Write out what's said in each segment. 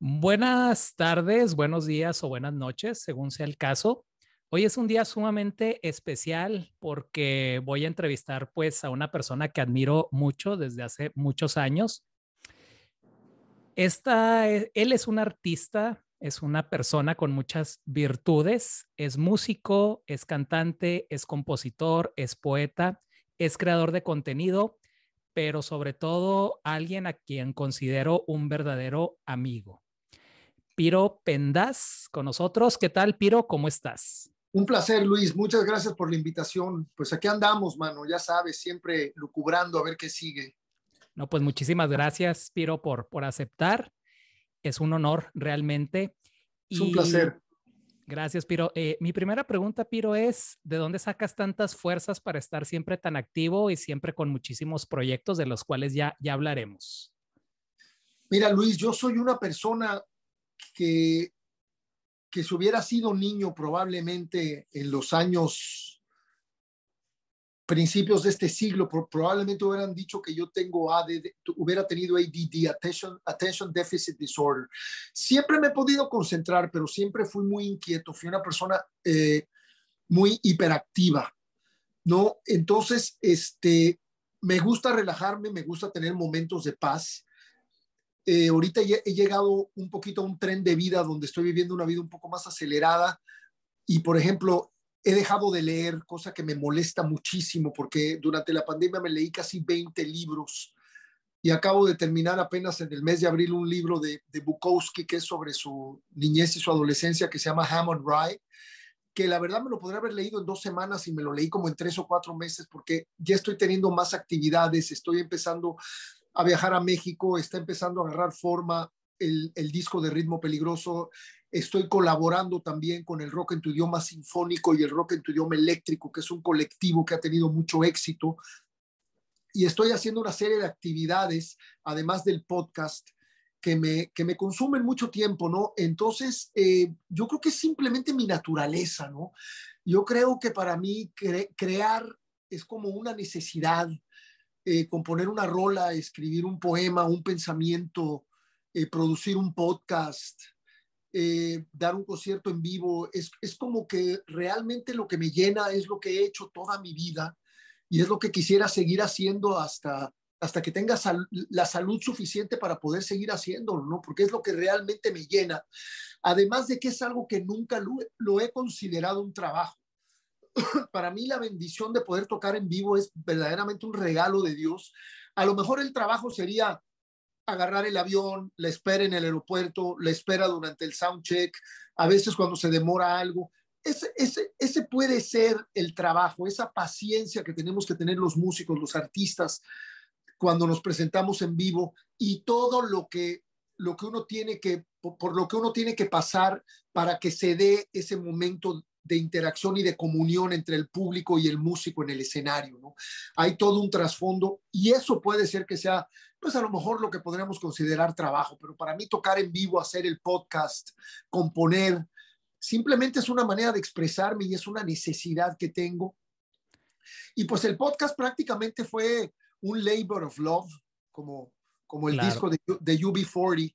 Buenas tardes, buenos días o buenas noches, según sea el caso. Hoy es un día sumamente especial porque voy a entrevistar pues a una persona que admiro mucho desde hace muchos años. E, él es un artista, es una persona con muchas virtudes, es músico, es cantante, es compositor, es poeta, es creador de contenido, pero sobre todo alguien a quien considero un verdadero amigo. Piro Pendaz con nosotros. ¿Qué tal, Piro? ¿Cómo estás? Un placer, Luis. Muchas gracias por la invitación. Pues aquí andamos, mano. Ya sabes, siempre lucubrando a ver qué sigue. No, pues muchísimas gracias, Piro, por, por aceptar. Es un honor realmente. Es un placer. Gracias, Piro. Eh, mi primera pregunta, Piro, es, ¿de dónde sacas tantas fuerzas para estar siempre tan activo y siempre con muchísimos proyectos de los cuales ya, ya hablaremos? Mira, Luis, yo soy una persona que, si hubiera sido niño probablemente en los años principios de este siglo, probablemente hubieran dicho que yo tengo ADD, hubiera tenido ADD, Attention, Attention Deficit Disorder. Siempre me he podido concentrar, pero siempre fui muy inquieto, fui una persona eh, muy hiperactiva, ¿no? Entonces, este, me gusta relajarme, me gusta tener momentos de paz, eh, ahorita he llegado un poquito a un tren de vida donde estoy viviendo una vida un poco más acelerada y, por ejemplo, he dejado de leer, cosa que me molesta muchísimo porque durante la pandemia me leí casi 20 libros y acabo de terminar apenas en el mes de abril un libro de, Bukowski que es sobre su niñez y su adolescencia que se llama Hammond Rye que la verdad me lo podría haber leído en dos semanas y me lo leí como en tres o cuatro meses porque ya estoy teniendo más actividades, estoy empezando a viajar a México, está empezando a agarrar forma el, disco de ritmo peligroso. Estoy colaborando también con el rock en tu idioma sinfónico y el rock en tu idioma eléctrico, que es un colectivo que ha tenido mucho éxito. Y estoy haciendo una serie de actividades, además del podcast, que me, que me consumen mucho tiempo, ¿no? Entonces, eh, yo creo que es simplemente mi naturaleza, ¿no? Yo creo que para mí crear es como una necesidad, eh, componer una rola, escribir un poema, un pensamiento, eh, producir un podcast, eh, dar un concierto en vivo, es, como que realmente lo que me llena es lo que he hecho toda mi vida y es lo que quisiera seguir haciendo hasta, hasta que tenga la salud suficiente para poder seguir haciéndolo, ¿no? Porque es lo que realmente me llena. Además de que es algo que nunca lo he considerado un trabajo. para mí la bendición de poder tocar en vivo es verdaderamente un regalo de Dios. A lo mejor el trabajo sería agarrar el avión, la espera en el aeropuerto, la espera durante el sound check. a veces cuando se demora algo. Ese, ese, puede ser el trabajo, esa paciencia que tenemos que tener los músicos, los artistas, cuando nos presentamos en vivo y todo lo que, lo que uno tiene que, por, lo que uno tiene que pasar para que se dé ese momento de interacción y de comunión entre el público y el músico en el escenario. Hay todo un trasfondo y eso puede ser que sea, pues a lo mejor lo que podríamos considerar trabajo, pero para mí tocar en vivo, hacer el podcast, componer, simplemente es una manera de expresarme y es una necesidad que tengo. Y pues el podcast prácticamente fue un labor of love, como, como el disco de, de UB40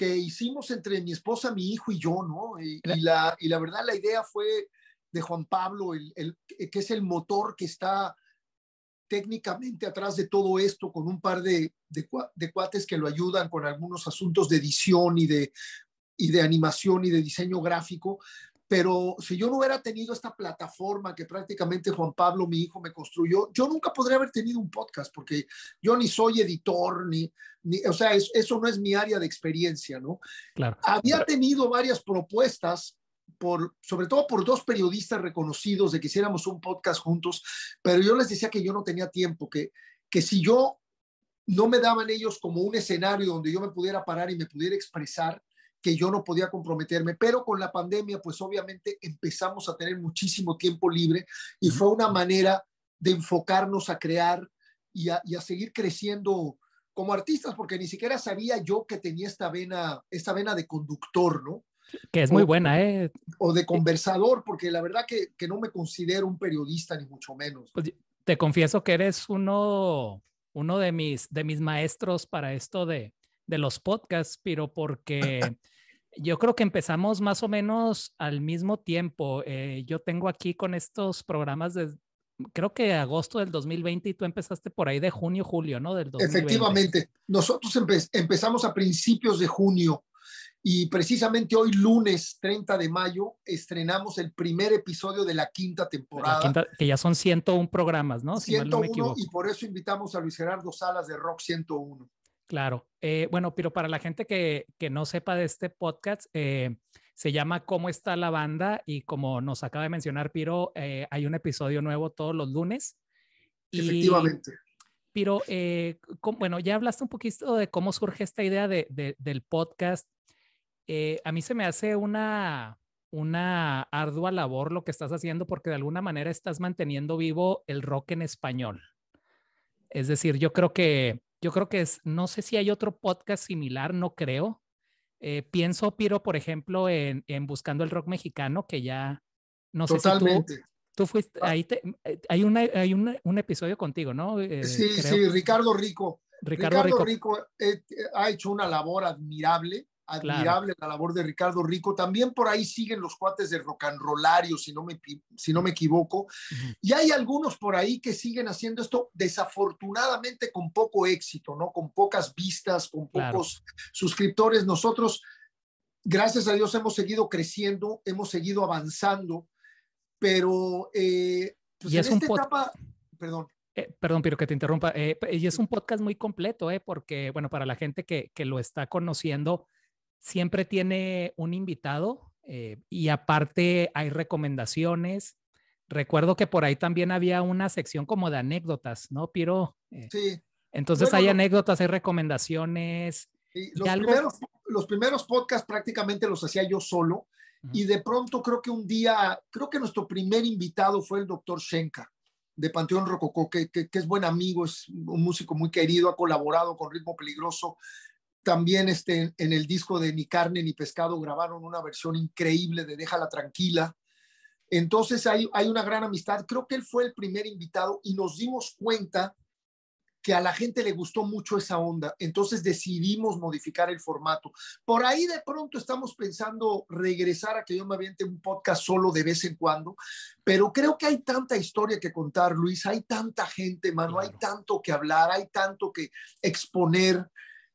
que hicimos entre mi esposa, mi hijo y yo, ¿no? Y, la, verdad la idea fue de Juan Pablo, el, que es el motor que está técnicamente atrás de todo esto, con un par de, de, cuates que lo ayudan con algunos asuntos de edición y de, y de animación y de diseño gráfico, pero si yo no hubiera tenido esta plataforma que prácticamente Juan Pablo, mi hijo, me construyó, yo nunca podría haber tenido un podcast porque yo ni soy editor, ni, o sea, eso no es mi área de experiencia, ¿no? Claro. Había tenido varias propuestas, por, sobre todo por dos periodistas reconocidos de que hiciéramos un podcast juntos, pero yo les decía que yo no tenía tiempo, que, que si yo no me daban ellos como un escenario donde yo me pudiera parar y me pudiera expresar, que yo no podía comprometerme, pero con la pandemia, pues obviamente empezamos a tener muchísimo tiempo libre y fue una manera de enfocarnos a crear y a, seguir creciendo como artistas, porque ni siquiera sabía yo que tenía esta vena, esta vena de conductor, ¿no? Que es muy buena, ¿eh? O de conversador, porque la verdad que, no me considero un periodista, ni mucho menos. Pues te confieso que eres uno, uno de, mis, de mis maestros para esto de, de los podcasts, pero porque yo creo que empezamos más o menos al mismo tiempo. Eh, yo tengo aquí con estos programas de, creo que agosto del 2020 y tú empezaste por ahí de junio, julio, ¿no? Del Efectivamente, nosotros empezamos a principios de junio y precisamente hoy lunes 30 de mayo estrenamos el primer episodio de la quinta temporada. La quinta, que ya son 101 programas, ¿no? 101 y por eso invitamos a Luis Gerardo Salas de Rock 101. Claro. Eh, bueno, pero para la gente que, no sepa de este podcast, eh, se llama ¿Cómo está la banda? Y como nos acaba de mencionar Piro, eh, hay un episodio nuevo todos los lunes. Efectivamente. Piro, bueno, ya hablaste un poquito de cómo surge esta idea del podcast. a mí se me hace una, una ardua labor lo que estás haciendo porque de alguna manera estás manteniendo vivo el rock en español. Es decir, yo creo que yo creo que es, no sé si hay otro podcast similar, no creo. Eh, pienso, Piro, por ejemplo, en, Buscando el Rock Mexicano, que ya no sé si tú, tú fuiste, ah. ahí eh, hay, una, hay un episodio contigo, ¿no? Eh, sí, sí, Ricardo Rico. Ricardo, Rico, ha hecho una labor admirable admirable la labor de Ricardo Rico. También por ahí siguen los cuates de Rocanrolario, si no me, si no me equivoco. Y hay algunos por ahí que siguen haciendo esto, desafortunadamente con poco éxito, ¿no? Con pocas vistas, con pocos suscriptores. Nosotros, gracias a Dios, hemos seguido creciendo, hemos seguido avanzando, pero eh, pues en es esta etapa, perdón. Eh, perdón, pero que te interrumpa. Eh, y es un podcast muy completo, eh, porque, bueno, para la gente que, que lo está conociendo, siempre tiene un invitado eh, y aparte hay recomendaciones. Recuerdo que por ahí también había una sección como de anécdotas, ¿no, Piro? Eh, sí. Entonces hay anécdotas, hay recomendaciones. los, primeros, los podcasts prácticamente los hacía yo solo y de pronto creo que un día, creo que nuestro primer invitado fue el doctor Shenka de Panteón Rococó, que, que, es buen amigo, es un músico muy querido, ha colaborado con Ritmo Peligroso, también este, en el disco de Ni carne ni pescado grabaron una versión increíble de Déjala tranquila. Entonces hay, hay una gran amistad. Creo que él fue el primer invitado y nos dimos cuenta que a la gente le gustó mucho esa onda. Entonces decidimos modificar el formato. Por ahí de pronto estamos pensando regresar a que yo me aviente un podcast solo de vez en cuando, pero creo que hay tanta historia que contar, Luis, hay tanta gente, mano, hay tanto que hablar, hay tanto que exponer.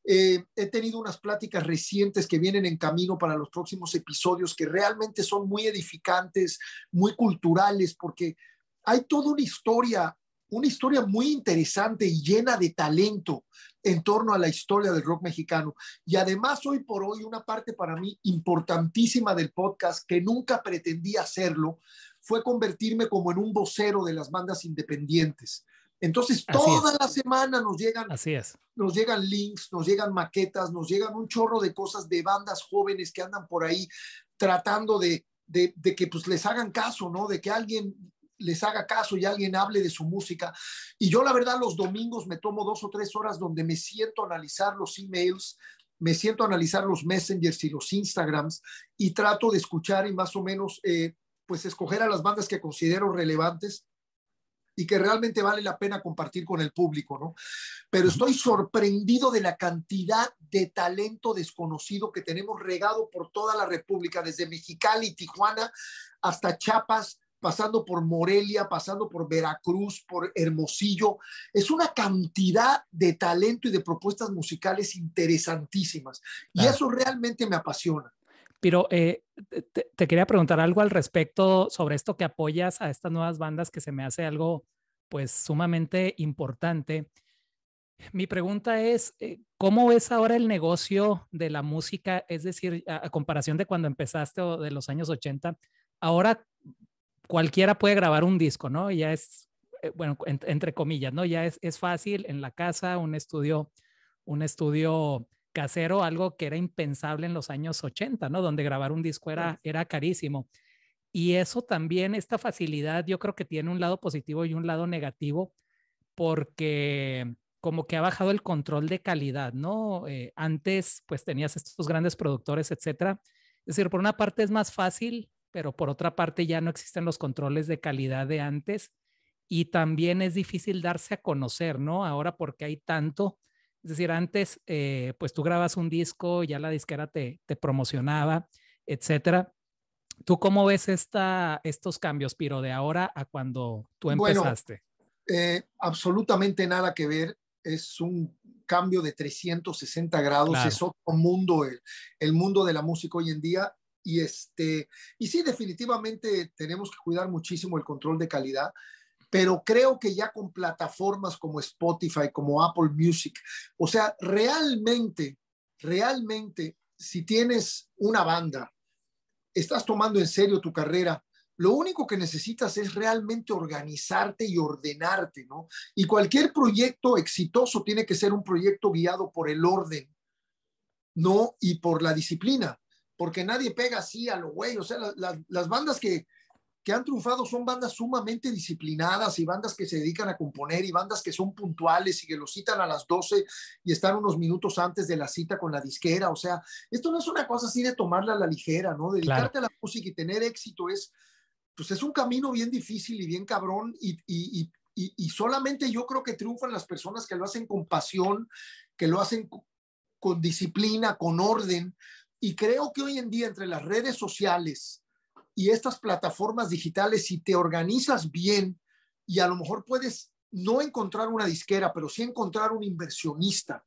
Eh, he tenido unas pláticas recientes que vienen en camino para los próximos episodios que realmente son muy edificantes, muy culturales, porque hay toda una historia, una historia muy interesante y llena de talento en torno a la historia del rock mexicano. Y además hoy por hoy una parte para mí importantísima del podcast que nunca pretendí hacerlo fue convertirme como en un vocero de las bandas independientes entonces, toda la semana nos llegan, nos llegan links, nos llegan maquetas, nos llegan un chorro de cosas de bandas jóvenes que andan por ahí tratando de, que pues les hagan caso, ¿no? De que alguien les haga caso y alguien hable de su música. Y yo la verdad los domingos me tomo dos o tres horas donde me siento a analizar los emails, me siento a analizar los messengers y los Instagrams y trato de escuchar y más o menos eh, pues escoger a las bandas que considero relevantes y que realmente vale la pena compartir con el público, ¿no? Pero estoy sorprendido de la cantidad de talento desconocido que tenemos regado por toda la República, desde Mexicali, Tijuana, hasta Chiapas, pasando por Morelia, pasando por Veracruz, por Hermosillo. Es una cantidad de talento y de propuestas musicales interesantísimas. Y eso realmente me apasiona. Pero eh, te, quería preguntar algo al respecto sobre esto que apoyas a estas nuevas bandas que se me hace algo pues sumamente importante. Mi pregunta es, eh, ¿cómo ves ahora el negocio de la música? Es decir, a, comparación de cuando empezaste o de los años 80, ahora cualquiera puede grabar un disco, ¿no? Ya es, eh, bueno, entre comillas, ¿no? Ya es, es fácil en la casa, un estudio, un estudio casero, algo que era impensable en los años 80, ¿no? Donde grabar un disco era, era carísimo. Y eso también, esta facilidad, yo creo que tiene un lado positivo y un lado negativo, porque como que ha bajado el control de calidad, ¿no? Eh, antes, pues tenías estos grandes productores, etcétera. Es decir, por una parte es más fácil, pero por otra parte ya no existen los controles de calidad de antes y también es difícil darse a conocer, ¿no? Ahora porque hay tanto, es decir, antes, eh, pues tú grabas un disco, ya la disquera te, promocionaba, etcétera. ¿Tú cómo ves esta, estos cambios, Piro, de ahora a cuando tú empezaste? Bueno, eh, absolutamente nada que ver. Es un cambio de 360 grados. Es otro mundo, el, mundo de la música hoy en día. Y, este, y sí, definitivamente tenemos que cuidar muchísimo el control de calidad pero creo que ya con plataformas como Spotify, como Apple Music, o sea, realmente, realmente, si tienes una banda, estás tomando en serio tu carrera, lo único que necesitas es realmente organizarte y ordenarte, ¿no? Y cualquier proyecto exitoso tiene que ser un proyecto guiado por el orden, ¿no? Y por la disciplina, porque nadie pega así a lo güey, o sea, las bandas que que han triunfado son bandas sumamente disciplinadas y bandas que se dedican a componer y bandas que son puntuales y que lo citan a las 12 y están unos minutos antes de la cita con la disquera. O sea, esto no es una cosa así de tomarla a la ligera, ¿no? Dedicarte a la música y tener éxito es, pues es un camino bien difícil y bien cabrón y, solamente yo creo que triunfan las personas que lo hacen con pasión, que lo hacen con disciplina, con orden. Y creo que hoy en día entre las redes sociales y estas plataformas digitales, si te organizas bien y a lo mejor puedes no encontrar una disquera, pero sí encontrar un inversionista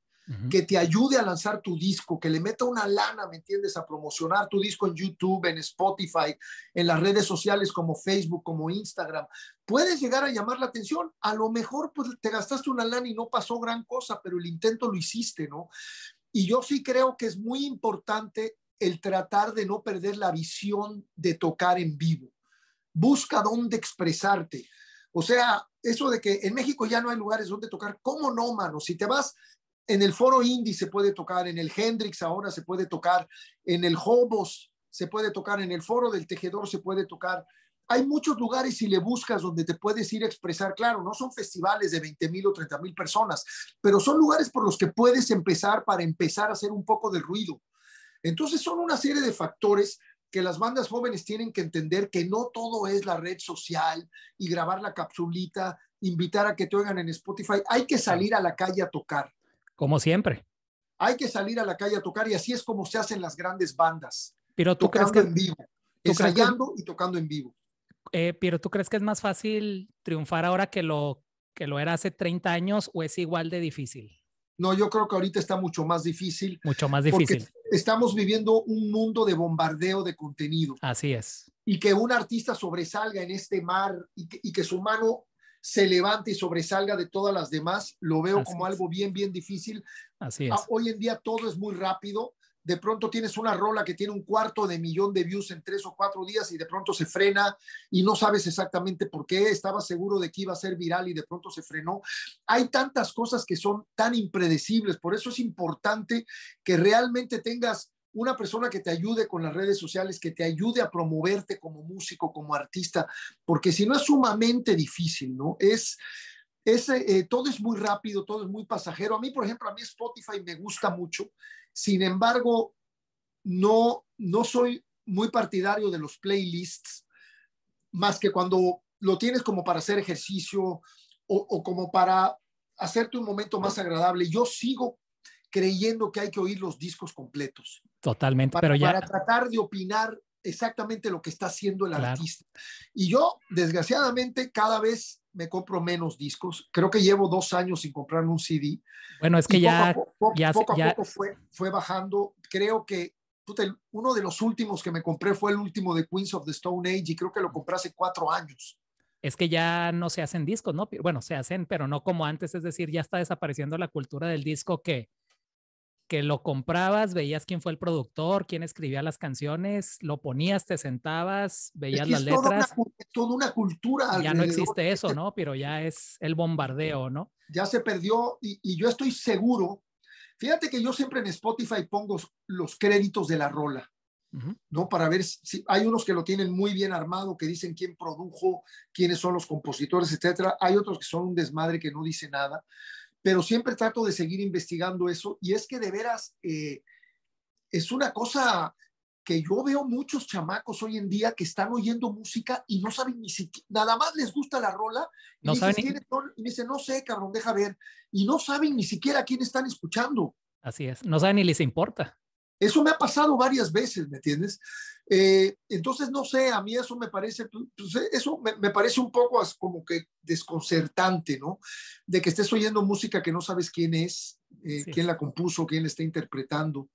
que te ayude a lanzar tu disco, que le meta una lana, ¿me entiendes?, a promocionar tu disco en YouTube, en Spotify, en las redes sociales como Facebook, como Instagram. Puedes llegar a llamar la atención. A lo mejor pues, te gastaste una lana y no pasó gran cosa, pero el intento lo hiciste, ¿no? Y yo sí creo que es muy importante el tratar de no perder la visión de tocar en vivo. Busca dónde expresarte. O sea, eso de que en México ya no hay lugares donde tocar, ¿cómo no, mano? Si te vas en el foro indie se puede tocar, en el Hendrix ahora se puede tocar, en el Hobos se puede tocar, en el foro del tejedor se puede tocar. Hay muchos lugares si le buscas donde te puedes ir a expresar. Claro, no son festivales de 20 mil o 30 mil personas, pero son lugares por los que puedes empezar para empezar a hacer un poco de ruido. Entonces son una serie de factores que las bandas jóvenes tienen que entender que no todo es la red social y grabar la capsulita, invitar a que te oigan en Spotify. Hay que salir a la calle a tocar. Como siempre. Hay que salir a la calle a tocar y así es como se hacen las grandes bandas. Pero tú crees que en vivo, y tocando en vivo. Eh, pero tú crees que es más fácil triunfar ahora que lo que lo era hace 30 años o es igual de difícil? No, yo creo que ahorita está mucho más difícil. Mucho más difícil. Porque estamos viviendo un mundo de bombardeo de contenido. Así es. Y que un artista sobresalga en este mar y que, su mano se levante y sobresalga de todas las demás, lo veo como algo bien, bien difícil. Así es. Ah, hoy en día todo es muy rápido de pronto tienes una rola que tiene un cuarto de millón de views en tres o cuatro días y de pronto se frena y no sabes exactamente por qué, estaba seguro de que iba a ser viral y de pronto se frenó. Hay tantas cosas que son tan impredecibles, por eso es importante que realmente tengas una persona que te ayude con las redes sociales, que te ayude a promoverte como músico, como artista, porque si no es sumamente difícil, ¿no? Es, eh, todo es muy rápido, todo es muy pasajero. A mí, por ejemplo, a mí Spotify me gusta mucho sin embargo, no, no soy muy partidario de los playlists, más que cuando lo tienes como para hacer ejercicio o, como para hacerte un momento más agradable. Yo sigo creyendo que hay que oír los discos completos. Totalmente, pero ya. Para tratar de opinar exactamente lo que está haciendo el artista. Y yo, desgraciadamente, cada vez me compro menos discos. Creo que llevo dos años sin comprar un CD. Bueno, es que ya poco, a poco, ya, fue, fue bajando. Creo que uno de los últimos que me compré fue el último de Queens of the Stone Age y creo que lo compré hace cuatro años. Es que ya no se hacen discos, ¿no? Bueno, se hacen, pero no como antes, es decir, ya está desapareciendo la cultura del disco que, que lo comprabas, veías quién fue el productor, quién escribía las canciones, lo ponías, te sentabas, veías las letras. Toda una, cultura. Ya no existe eso, este ¿no? Pero ya es el bombardeo, ¿no? Ya se perdió y, y yo estoy seguro. Fíjate que yo siempre en Spotify pongo los créditos de la rola. ¿no? Para ver si hay unos que lo tienen muy bien armado, que dicen quién produjo, quiénes son los compositores, etcétera. Hay otros que son un desmadre que no dice nada pero siempre trato de seguir investigando eso y es que de veras eh, es una cosa que yo veo muchos chamacos hoy en día que están oyendo música y no saben ni siquiera, nada más les gusta la rola y, no saben y me dicen, no sé, cabrón, deja ver, y no saben ni siquiera quién están escuchando. Así es, no saben ni les importa. Eso me ha pasado varias veces, ¿me entiendes? Eh, entonces, no sé, a mí eso me parece, pues, pues, eh, eso me, parece un poco como que desconcertante, ¿no? De que estés oyendo música que no sabes quién es, eh, quién la compuso, quién la está interpretando.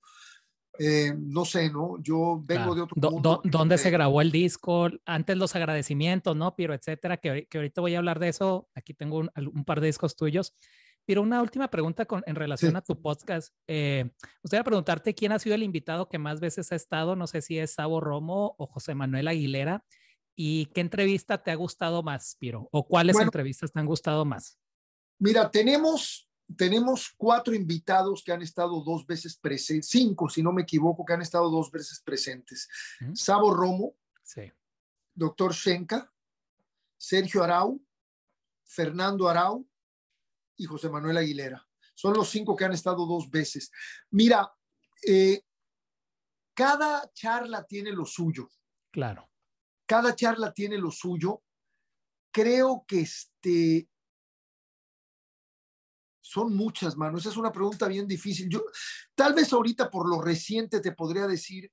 no sé, ¿no? Yo vengo de otro mundo. ¿Dónde se grabó el disco? Antes los agradecimientos, ¿no, Pero Etcétera, que, ahorita voy a hablar de eso. Aquí tengo un, un par de discos tuyos. Pero una última pregunta en relación a tu podcast. Eh, pues, a preguntarte quién ha sido el invitado que más veces ha estado. No sé si es Sabo Romo o José Manuel Aguilera. ¿Y qué entrevista te ha gustado más, Piro? ¿O cuáles entrevistas te han gustado más? Mira, tenemos, tenemos cuatro invitados que han estado dos veces presentes, cinco, si no me equivoco, que han estado dos veces presentes. Sabo Romo, sí. doctor Schenka, Sergio Arau, Fernando Arau y José Manuel Aguilera. Son los cinco que han estado dos veces. Mira, eh, cada charla tiene lo suyo. Claro. Cada charla tiene lo suyo. Creo que este, son muchas manos. Esa es una pregunta bien difícil. Yo, tal vez ahorita por lo reciente te podría decir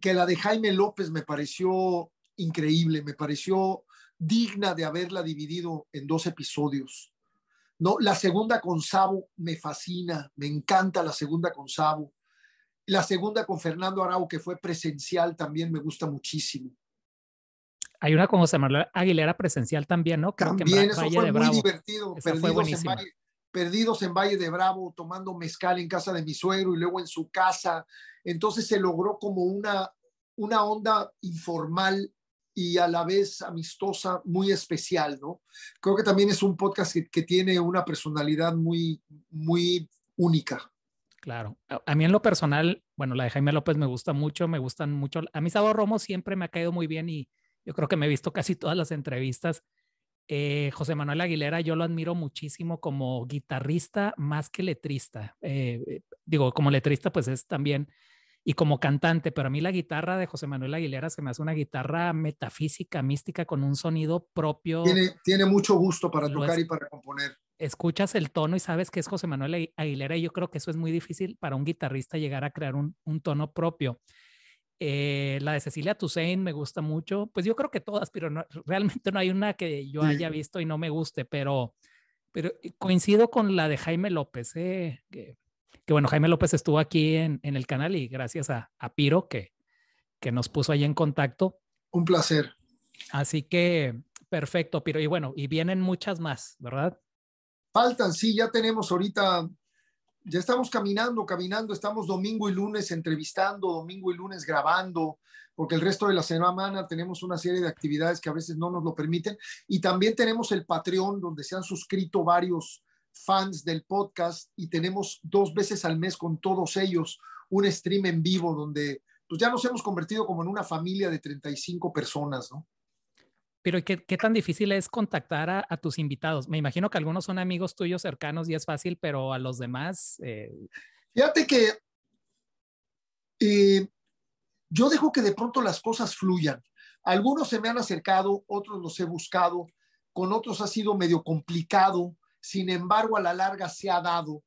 que la de Jaime López me pareció increíble, me pareció digna de haberla dividido en dos episodios. No, la segunda con Sabo me fascina, me encanta la segunda con Sabo. La segunda con Fernando Arau, que fue presencial, también me gusta muchísimo. Hay una con José Manuel Aguilera presencial también, ¿no? Creo que eso fue muy divertido. perdidos, fue en Valle, en Valle de Bravo, tomando mezcal en casa de mi suegro y luego en su casa. Entonces se logró como una, una onda informal y a la vez amistosa, muy especial, ¿no? Creo que también es un podcast que, tiene una personalidad muy, muy única. Claro, a, mí en lo personal, bueno, la de Jaime López me gusta mucho, me gustan mucho. A mí Sabo Romo siempre me ha caído muy bien y yo creo que me he visto casi todas las entrevistas. Eh, José Manuel Aguilera, yo lo admiro muchísimo como guitarrista más que letrista. Eh, eh, digo, como letrista, pues es también y como cantante, pero a mí la guitarra de José Manuel Aguilera se me hace una guitarra metafísica, mística, con un sonido propio. Tiene, mucho gusto para tocar y para componer. Escuchas el tono y sabes que es José Manuel Aguilera y yo creo que eso es muy difícil para un guitarrista llegar a crear un, tono propio. Eh, la de Cecilia Toussaint me gusta mucho, pues yo creo que todas, pero realmente no hay una que yo haya visto y no me guste, pero, pero eh, coincido con la de Jaime López, eh, que bueno, Jaime López estuvo aquí en, el canal y gracias a, Piro que, que nos puso ahí en contacto. Un placer. Así que, perfecto, Piro. Y bueno, y vienen muchas más, ¿verdad? Faltan, sí, ya tenemos ahorita, ya estamos caminando, caminando, estamos domingo y lunes entrevistando, domingo y lunes grabando, porque el resto de la semana tenemos una serie de actividades que a veces no nos lo permiten. Y también tenemos el Patreon, donde se han suscrito varios fans del podcast y tenemos dos veces al mes con todos ellos un stream en vivo donde pues, ya nos hemos convertido como en una familia de 35 personas, ¿no? Pero ¿qué, qué tan difícil es contactar a, tus invitados? Me imagino que algunos son amigos tuyos cercanos y es fácil, pero a los demás... Eh, Fíjate que eh, yo dejo que de pronto las cosas fluyan. Algunos se me han acercado, otros los he buscado, con otros ha sido medio complicado sin embargo, a la larga se ha dado.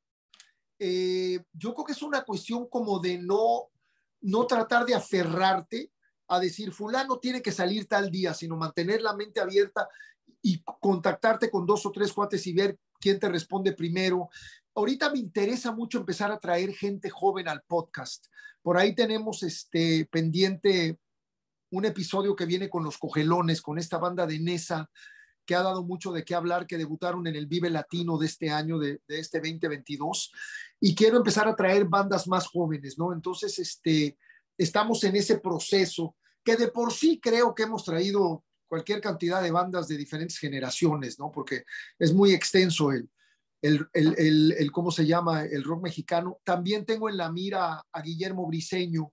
Eh, yo creo que es una cuestión como de no, no tratar de aferrarte a decir, fulano tiene que salir tal día, sino mantener la mente abierta y contactarte con dos o tres cuates y ver quién te responde primero. Ahorita me interesa mucho empezar a traer gente joven al podcast. Por ahí tenemos este pendiente un episodio que viene con los cojelones, con esta banda de Nesa, que ha dado mucho de qué hablar, que debutaron en el Vive Latino de este año, de, este 2022, y quiero empezar a traer bandas más jóvenes, ¿no? Entonces, este, estamos en ese proceso que de por sí creo que hemos traído cualquier cantidad de bandas de diferentes generaciones, ¿no? Porque es muy extenso el, el, el, el, el, ¿cómo se llama? El rock mexicano. También tengo en la mira a Guillermo Briseño,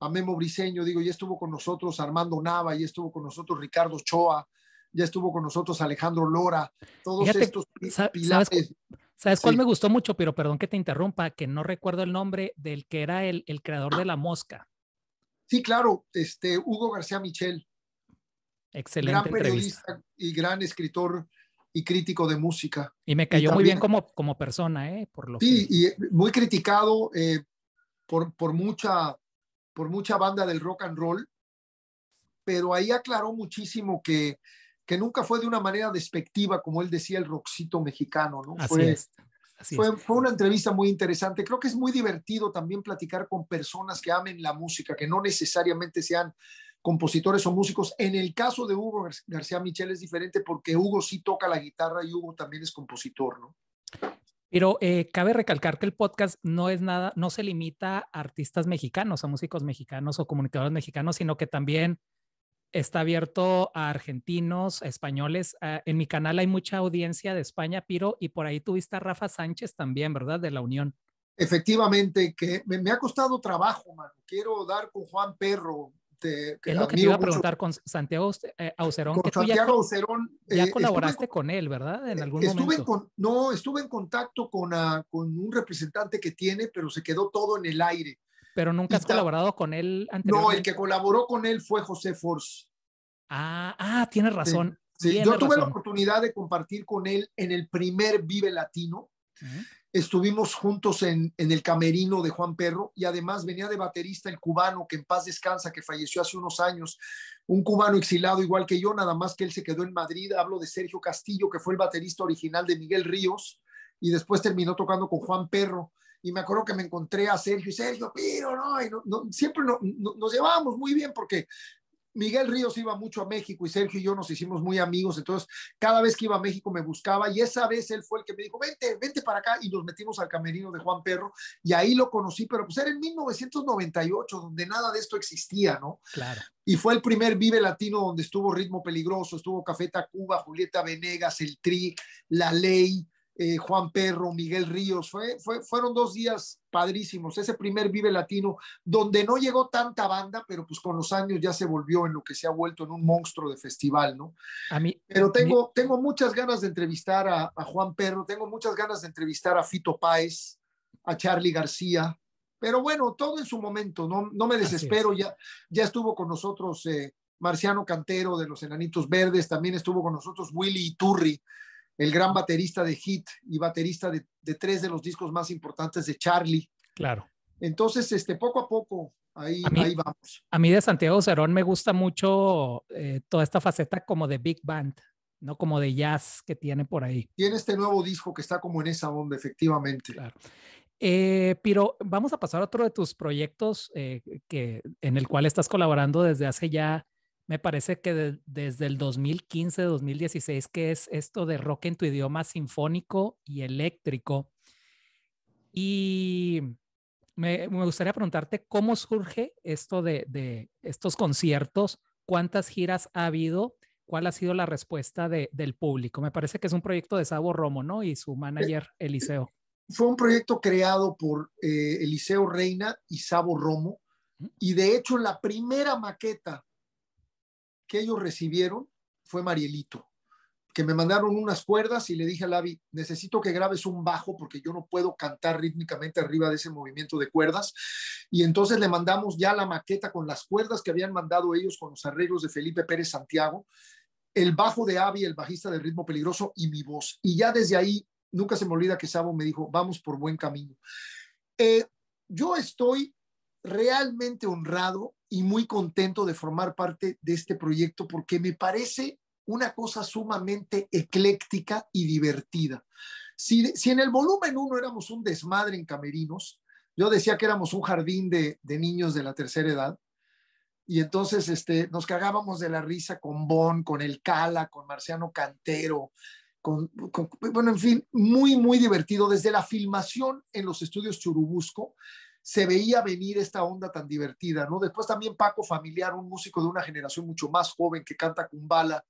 a Memo Briseño, digo, ya estuvo con nosotros Armando Nava, ya estuvo con nosotros Ricardo Choa, ya estuvo con nosotros Alejandro Lora, todos estos pilares. ¿Sabes, cuál me gustó mucho? Pero perdón que te interrumpa, que no recuerdo el nombre del que era el, el creador de la mosca. Sí, claro, este Hugo García Michel. Excelente. Gran periodista y gran escritor y crítico de música. Y me cayó muy bien como, como persona, ¿eh? Por lo sí, y eh, muy criticado eh, por, por, mucha, por mucha banda del rock and roll, pero ahí aclaró muchísimo que que nunca fue de una manera despectiva, como él decía, el roxito mexicano, ¿no? fue, fue, una entrevista muy interesante. Creo que es muy divertido también platicar con personas que amen la música, que no necesariamente sean compositores o músicos. En el caso de Hugo García Michel es diferente porque Hugo sí toca la guitarra y Hugo también es compositor, ¿no? Pero eh, cabe recalcar que el podcast no es nada, no se limita a artistas mexicanos, a músicos mexicanos o comunicadores mexicanos, sino que también está abierto a argentinos, españoles. Ah, en mi canal hay mucha audiencia de España, Piro, y por ahí tuviste a Rafa Sánchez también, ¿verdad? De la Unión. Efectivamente, que me, ha costado trabajo, mano. Quiero dar con Juan Perro. que es lo que te iba a preguntar con Santiago eh, Aucerón. Con ya, Ya eh, colaboraste con, él, ¿verdad? En eh, algún momento. no, estuve en contacto ah, con un representante que tiene, pero se quedó todo en el aire pero nunca has colaborado con él anteriormente. No, el que colaboró con él fue José Force. Ah, ah, tienes razón. Sí, Yo tuve la oportunidad de compartir con él en el primer Vive Latino. Estuvimos juntos en, en, el camerino de Juan Perro y además venía de baterista el cubano que en paz descansa, que falleció hace unos años, un cubano exilado igual que yo, nada más que él se quedó en Madrid. Hablo de Sergio Castillo, que fue el baterista original de Miguel Ríos y después terminó tocando con Juan Perro y me acuerdo que me encontré a Sergio y Sergio, pero ¿no? Y siempre nos llevábamos muy bien porque Miguel Ríos iba mucho a México y Sergio y yo nos hicimos muy amigos, entonces cada vez que iba a México me buscaba y esa vez él fue el que me dijo, vente, vente para acá y nos metimos al camerino de Juan Perro y ahí lo conocí, pero pues era en 1998 donde nada de esto existía, ¿no? Claro. Y fue el primer Vive Latino donde estuvo Ritmo Peligroso, estuvo Café cuba Julieta Venegas, El Tri, La Ley, eh, Juan Perro, Miguel Ríos, fue, fueron dos días padrísimos, ese primer Vive Latino, donde no llegó tanta banda, pero pues con los años ya se volvió en lo que se ha vuelto en un monstruo de festival, ¿no? A mí, pero tengo, tengo muchas ganas de entrevistar a, Juan Perro, tengo muchas ganas de entrevistar a Fito Páez, a Charlie García, pero bueno, todo en su momento, no, no me desespero, ya, ya estuvo con nosotros eh, Marciano Cantero de los Enanitos Verdes, también estuvo con nosotros Willy Iturri, el gran baterista de Hit y baterista de, tres de los discos más importantes de Charlie. Claro. Entonces, este, poco a poco, ahí, vamos. A mí de Santiago Cerón me gusta mucho eh, toda esta faceta como de big band, ¿no? Como de jazz que tiene por ahí. Tiene este nuevo disco que está como en esa onda, efectivamente. Claro. Eh, vamos a pasar a otro de tus proyectos eh, que, en el cual estás colaborando desde hace ya me parece que desde el 2015-2016, que es esto de rock en tu idioma sinfónico y eléctrico. Y me, gustaría preguntarte cómo surge esto de, estos conciertos, cuántas giras ha habido, cuál ha sido la respuesta del público. Me parece que es un proyecto de Sabo Romo, ¿no? Y su eh, manager, Eliseo. Fue un proyecto creado por eh, Eliseo Reina y Sabo Romo. Y de hecho, la primera maqueta que ellos recibieron fue Marielito, que me mandaron unas cuerdas y le dije a Lavi, necesito que grabes un bajo porque yo no puedo cantar rítmicamente arriba de ese movimiento de cuerdas. Y entonces le mandamos ya la maqueta con las cuerdas que habían mandado ellos con los arreglos de Felipe Pérez Santiago, el bajo de Avi, el bajista del ritmo peligroso y mi voz. Y ya desde ahí, nunca se me olvida que Sabo me dijo, vamos por buen camino. Eh, yo estoy realmente honrado y muy contento de formar parte de este proyecto porque me parece una cosa sumamente ecléctica y divertida. Si, en el volumen uno éramos un desmadre en camerinos, yo decía que éramos un jardín de, niños de la tercera edad, y entonces este, nos cagábamos de la risa con Bon, con El Cala, con Marciano Cantero, con, con, bueno, en fin, muy, muy divertido. Desde la filmación en los estudios Churubusco, se veía venir esta onda tan divertida, ¿no? Después también Paco Familiar, un músico de una generación mucho más joven que canta Kumbala,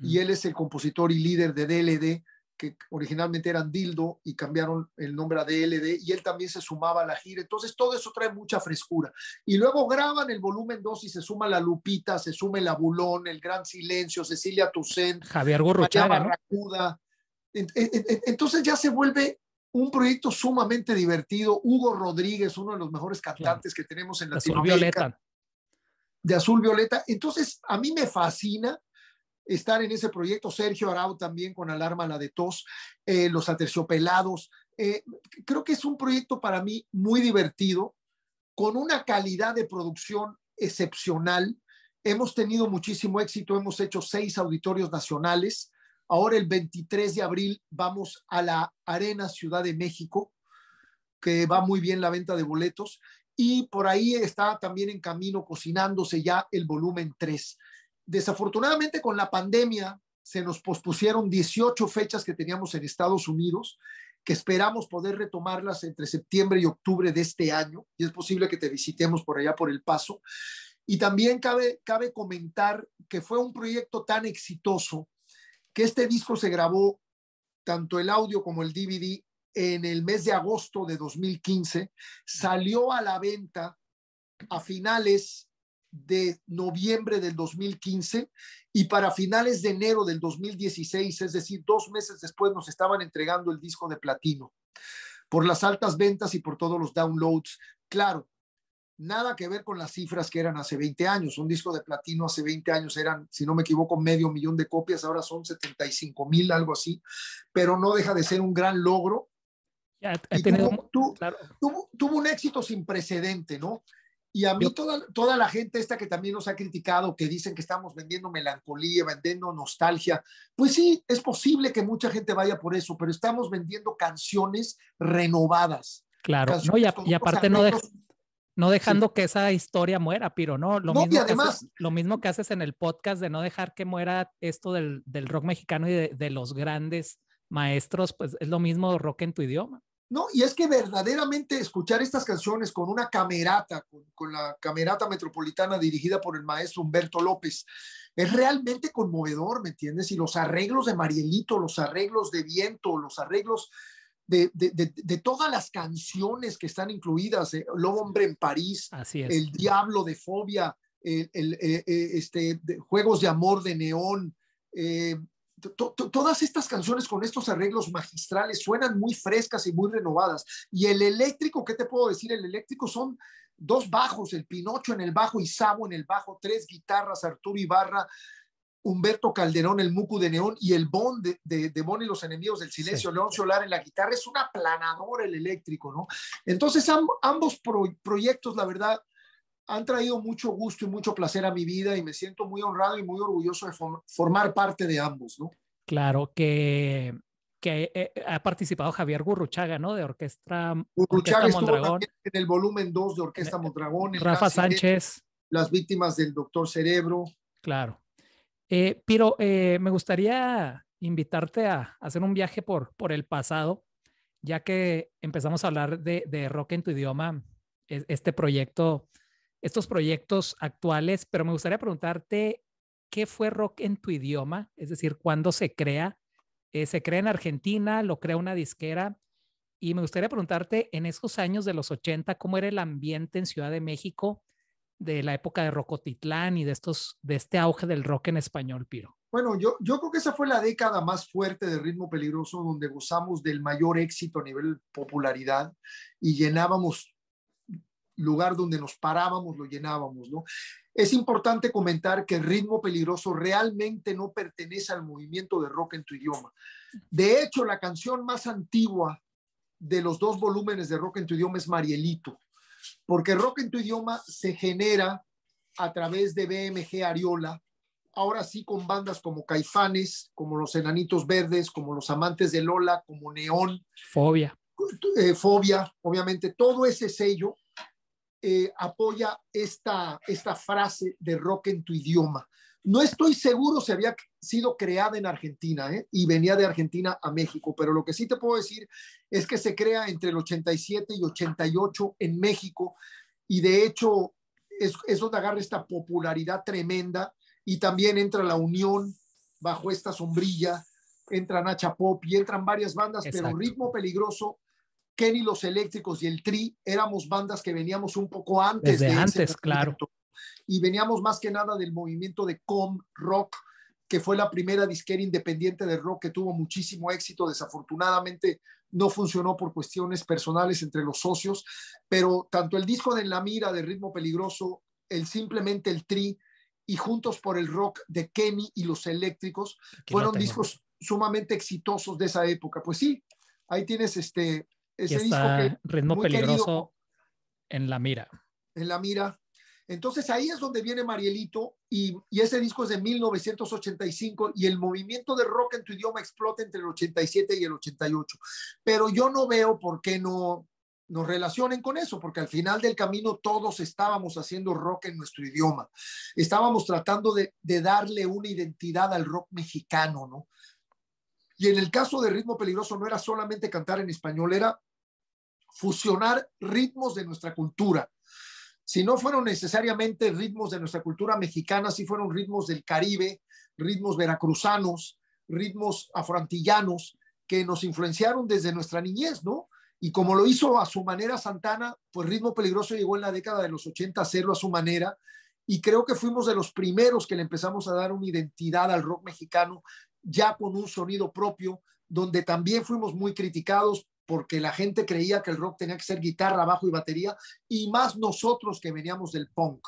y mm. él es el compositor y líder de DLD, que originalmente eran Dildo y cambiaron el nombre a DLD, y él también se sumaba a la gira. Entonces todo eso trae mucha frescura. Y luego graban el volumen 2 y se suma La Lupita, se suma El Abulón, El Gran Silencio, Cecilia Toussaint. Javier Gorrochaga, Entonces ya se vuelve un proyecto sumamente divertido. Hugo Rodríguez, uno de los mejores cantantes que tenemos en la Azul Violeta. De Azul Violeta. Entonces, a mí me fascina estar en ese proyecto. Sergio Arau también con Alarma la de Tos, eh, Los Aterciopelados. Eh, creo que es un proyecto para mí muy divertido, con una calidad de producción excepcional. Hemos tenido muchísimo éxito, hemos hecho seis auditorios nacionales Ahora el 23 de abril vamos a la Arena Ciudad de México, que va muy bien la venta de boletos. Y por ahí está también en camino cocinándose ya el volumen 3. Desafortunadamente con la pandemia se nos pospusieron 18 fechas que teníamos en Estados Unidos, que esperamos poder retomarlas entre septiembre y octubre de este año. Y es posible que te visitemos por allá por el paso. Y también cabe, cabe comentar que fue un proyecto tan exitoso que este disco se grabó, tanto el audio como el DVD, en el mes de agosto de 2015, salió a la venta a finales de noviembre del 2015 y para finales de enero del 2016, es decir, dos meses después nos estaban entregando el disco de platino por las altas ventas y por todos los downloads. Claro, nada que ver con las cifras que eran hace 20 años. Un disco de platino hace 20 años eran, si no me equivoco, medio millón de copias, ahora son 75 mil, algo así, pero no deja de ser un gran logro. tuvo, tuvo, un éxito sin precedente, ¿no? Y a mí toda, toda la gente esta que también nos ha criticado, que dicen que estamos vendiendo melancolía, vendiendo nostalgia, pues sí, es posible que mucha gente vaya por eso, pero estamos vendiendo canciones renovadas. Claro, y, aparte no deja, no dejando que esa historia muera, Piro, ¿no? Lo, mismo que haces, lo mismo que haces en el podcast de no dejar que muera esto del, rock mexicano y de, los grandes maestros, pues es lo mismo rock en tu idioma. No, y es que verdaderamente escuchar estas canciones con una camerata, con la camerata metropolitana dirigida por el maestro Humberto López, es realmente conmovedor, ¿me entiendes? Y los arreglos de Marielito, los arreglos de viento, los arreglos de, todas las canciones que están incluidas, eh, Lobo hombre en París, El diablo de fobia, el, eh, eh, este, Juegos de Amor de Neón, todas estas canciones con estos arreglos magistrales suenan muy frescas y muy renovadas. Y el eléctrico, ¿qué te puedo decir? El eléctrico son dos bajos, el Pinocho en el bajo y Sabo en el bajo, tres guitarras, Arturo Ibarra, Humberto Calderón, el Mucu de Neón y el Bond de, de, Bon y los enemigos del silencio, León Solar en la guitarra, es un aplanador el eléctrico, ¿no? Entonces ambos proyectos, la verdad, han traído mucho gusto y mucho placer a mi vida y me siento muy honrado y muy orgulloso de formar parte de ambos, ¿no? Claro, que, que eh, eh, ha participado Javier Gurruchaga, ¿no? De Orquesta, Gurruchaga en el volumen 2 de Orquesta Mondragón. Rafa Sánchez. Las víctimas del Doctor Cerebro. Claro. Eh, Piro, eh, me gustaría invitarte a hacer un viaje por, el pasado, ya que empezamos a hablar de, rock en tu idioma, e, este proyecto, estos proyectos actuales, pero me gustaría preguntarte qué fue rock en tu idioma, es decir, cuándo se crea. Eh, se crea en Argentina, lo crea una disquera. Y me gustaría preguntarte, en esos años de los 80, ¿cómo era el ambiente en Ciudad de México? de la época de Rocotitlán y de, estos, de este auge del rock en español, Piro? Bueno, yo, yo creo que esa fue la década más fuerte de ritmo peligroso donde gozamos del mayor éxito a nivel popularidad y llenábamos lugar donde nos parábamos, lo llenábamos, ¿no? Es importante comentar que ritmo peligroso realmente no pertenece al movimiento de rock en tu idioma. De hecho, la canción más antigua de los dos volúmenes de rock en tu idioma es Marielito, porque rock en tu idioma se genera a través de BMG Ariola, ahora sí con bandas como Caifanes, como Los Enanitos Verdes, como Los Amantes de Lola, como Neón. Fobia. Eh, fobia, obviamente, todo ese sello eh, apoya esta, esta frase de rock en tu idioma. No estoy seguro si había sido creada en Argentina ¿eh? y venía de Argentina a México, pero lo que sí te puedo decir es que se crea entre el 87 y 88 en México y de hecho es, eso agarra esta popularidad tremenda y también entra la Unión bajo esta sombrilla, entra Nacha Pop y entran varias bandas, pero Ritmo Peligroso, Kenny Los Eléctricos y el Tri éramos bandas que veníamos un poco antes. Desde de antes, claro y veníamos más que nada del movimiento de com rock, que fue la primera disquera independiente de rock que tuvo muchísimo éxito. Desafortunadamente no funcionó por cuestiones personales entre los socios, pero tanto el disco de En la Mira de Ritmo Peligroso, el simplemente el Tri y Juntos por el Rock de Kenny y los Eléctricos fueron discos sumamente exitosos de esa época. Pues sí, ahí tienes este ese disco que Ritmo Peligroso en la Mira. En la Mira entonces ahí es donde viene Marielito y, ese disco es de 1985 y el movimiento de rock en tu idioma explota entre el 87 y el 88. Pero yo no veo por qué no nos relacionen con eso, porque al final del camino todos estábamos haciendo rock en nuestro idioma. Estábamos tratando de, de darle una identidad al rock mexicano, ¿no? Y en el caso de Ritmo Peligroso no era solamente cantar en español, era fusionar ritmos de nuestra cultura si no fueron necesariamente ritmos de nuestra cultura mexicana, si fueron ritmos del Caribe, ritmos veracruzanos, ritmos afroantillanos, que nos influenciaron desde nuestra niñez, ¿no? Y como lo hizo a su manera Santana, pues Ritmo Peligroso llegó en la década de los 80 a hacerlo a su manera. Y creo que fuimos de los primeros que le empezamos a dar una identidad al rock mexicano, ya con un sonido propio, donde también fuimos muy criticados porque la gente creía que el rock tenía que ser guitarra, bajo y batería, y más nosotros que veníamos del punk.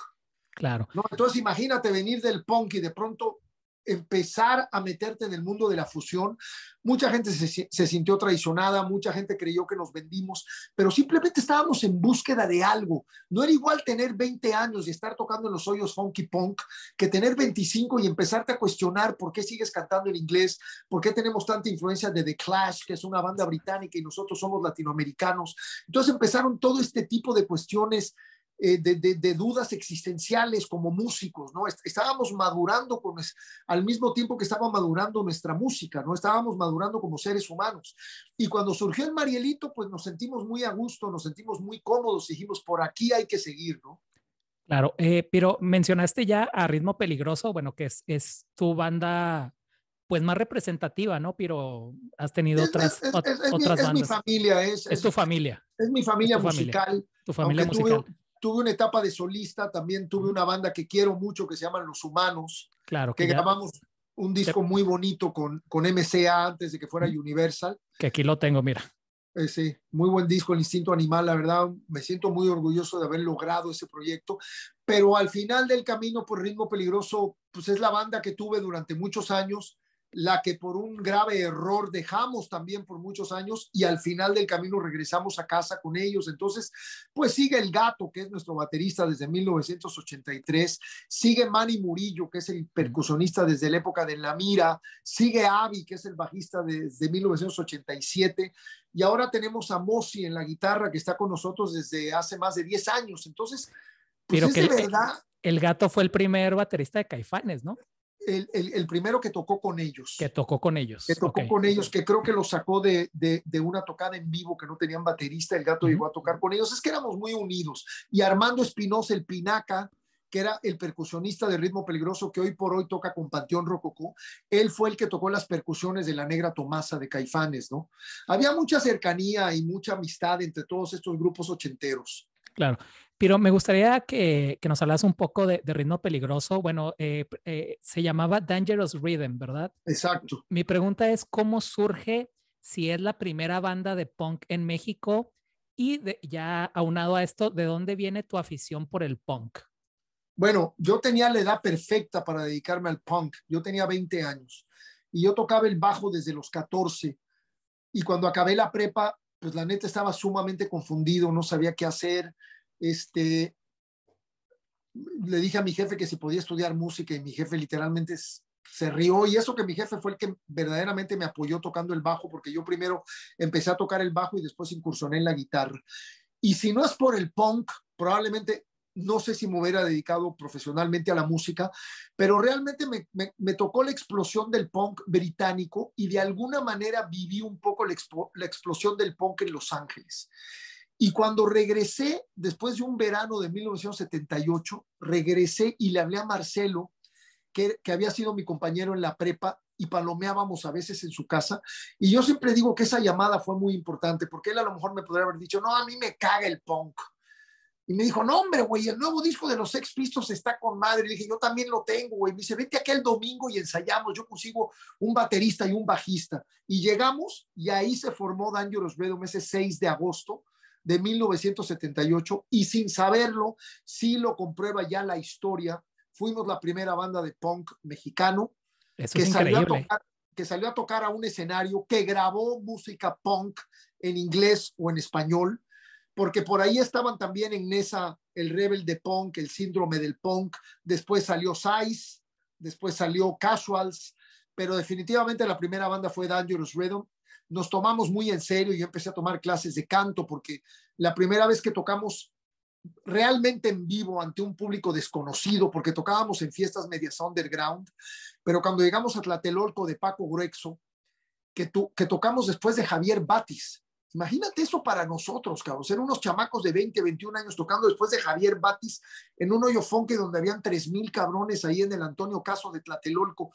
Claro. Entonces imagínate venir del punk y de pronto empezar a meterte en el mundo de la fusión. Mucha gente se, sintió traicionada, mucha gente creyó que nos vendimos, pero simplemente estábamos en búsqueda de algo. No era igual tener 20 años y estar tocando en los hoyos funky punk que tener 25 y empezarte a cuestionar por qué sigues cantando en inglés, por qué tenemos tanta influencia de The Clash, que es una banda británica y nosotros somos latinoamericanos. Entonces empezaron todo este tipo de cuestiones eh, de, dudas existenciales como músicos, ¿no? Estábamos madurando con, al mismo tiempo que estaba madurando nuestra música, ¿no? Estábamos madurando como seres humanos. Y cuando surgió el Marielito, pues nos sentimos muy a gusto, nos sentimos muy cómodos, dijimos, por aquí hay que seguir, ¿no? Claro, eh, pero mencionaste ya a Ritmo Peligroso, bueno, que es, tu banda pues más representativa, ¿no? Pero has tenido otras, bandas. Es mi familia, es, tu familia. Es mi familia musical. Tu familia musical tuve una etapa de solista, también tuve una banda que quiero mucho que se llama Los Humanos, claro, que, grabamos un disco muy bonito con, con MCA antes de que fuera Universal. Que aquí lo tengo, mira. Eh, sí, muy buen disco, El Instinto Animal, la verdad, me siento muy orgulloso de haber logrado ese proyecto, pero al final del camino por pues Ritmo Peligroso, pues es la banda que tuve durante muchos años, la que por un grave error dejamos también por muchos años y al final del camino regresamos a casa con ellos. Entonces, pues sigue el gato, que es nuestro baterista desde 1983, sigue Manny Murillo, que es el percusionista desde la época de La Mira, sigue Avi, que es el bajista desde 1987. Y ahora tenemos a Mossi en la guitarra, que está con nosotros desde hace más de 10 años. Entonces, pues Pero es que de verdad el gato fue el primer baterista de Caifanes, ¿no? el, primero que tocó con ellos. Que tocó con ellos. Que tocó con ellos, que creo que lo sacó de, de, una tocada en vivo que no tenían baterista, el gato llegó a tocar con ellos. Es que éramos muy unidos. Y Armando Espinosa, el Pinaca, que era el percusionista de ritmo peligroso que hoy por hoy toca con Panteón Rococó, él fue el que tocó las percusiones de la Negra Tomasa de Caifanes, ¿no? Había mucha cercanía y mucha amistad entre todos estos grupos ochenteros. Claro. Pero me gustaría que, nos hablas un poco de, ritmo peligroso. Bueno, eh, eh, se llamaba Dangerous Rhythm, ¿verdad? Exacto. Mi pregunta es, ¿cómo surge si es la primera banda de punk en México? Y ya aunado a esto, ¿de dónde viene tu afición por el punk? Bueno, yo tenía la edad perfecta para dedicarme al punk. Yo tenía 20 años y yo tocaba el bajo desde los 14. Y cuando acabé la prepa, pues la neta estaba sumamente confundido, no sabía qué hacer. Este, le dije a mi jefe que se podía estudiar música y mi jefe literalmente se rió y eso que mi jefe fue el que verdaderamente me apoyó tocando el bajo porque yo primero empecé a tocar el bajo y después incursioné en la guitarra. Y si no es por el punk, probablemente no sé si me hubiera dedicado profesionalmente a la música, pero realmente me, tocó la explosión del punk británico y de alguna manera viví un poco la, explosión del punk en Los Ángeles. Y cuando regresé, después de un verano de 1978, regresé y le hablé a Marcelo, que, que había sido mi compañero en la prepa, y palomeábamos a veces en su casa. Y yo siempre digo que esa llamada fue muy importante, porque él a lo mejor me podría haber dicho, no, a mí me caga el punk. Y me dijo, no, hombre, güey, el nuevo disco de los Sex está con madre. Y dije, yo también lo tengo, güey. Me dice, vete aquel domingo y ensayamos. Yo consigo un baterista y un bajista. Y llegamos y ahí se formó Dangerous Bedroom ese 6 de agosto de 1978. Y sin saberlo, sí lo comprueba ya la historia. Fuimos la primera banda de punk mexicano que, salió a tocar, que salió a tocar a un escenario que grabó música punk en inglés o en español porque por ahí estaban también en esa el rebel de punk, el síndrome del punk, después salió Size, después salió Casuals, pero definitivamente la primera banda fue Dangerous Rhythm. Nos tomamos muy en serio, yo empecé a tomar clases de canto porque la primera vez que tocamos realmente en vivo ante un público desconocido, porque tocábamos en fiestas medias underground, pero cuando llegamos a Tlatelolco de Paco Gruexo, que, que tocamos después de Javier Batis, Imagínate eso para nosotros, cabrón, ser unos chamacos de 20, 21 años tocando después de Javier Batis en un hoyo Fonque donde habían 3.000 cabrones ahí en el Antonio Caso de Tlatelolco.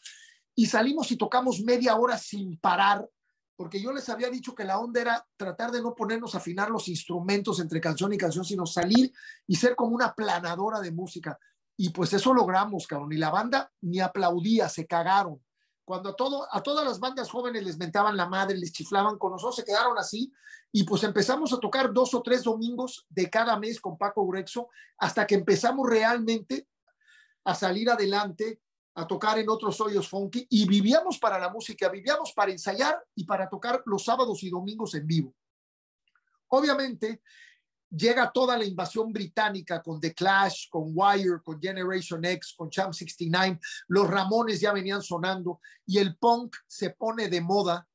Y salimos y tocamos media hora sin parar, porque yo les había dicho que la onda era tratar de no ponernos a afinar los instrumentos entre canción y canción, sino salir y ser como una planadora de música. Y pues eso logramos, cabrón. Y la banda ni aplaudía, se cagaron cuando a, todo, a todas las bandas jóvenes les mentaban la madre, les chiflaban, con nosotros se quedaron así y pues empezamos a tocar dos o tres domingos de cada mes con Paco Urexo hasta que empezamos realmente a salir adelante, a tocar en otros hoyos funky y vivíamos para la música, vivíamos para ensayar y para tocar los sábados y domingos en vivo. Obviamente, llega toda la invasión británica con The Clash, con Wire, con Generation X, con Champ 69, los Ramones ya venían sonando y el punk se pone de moda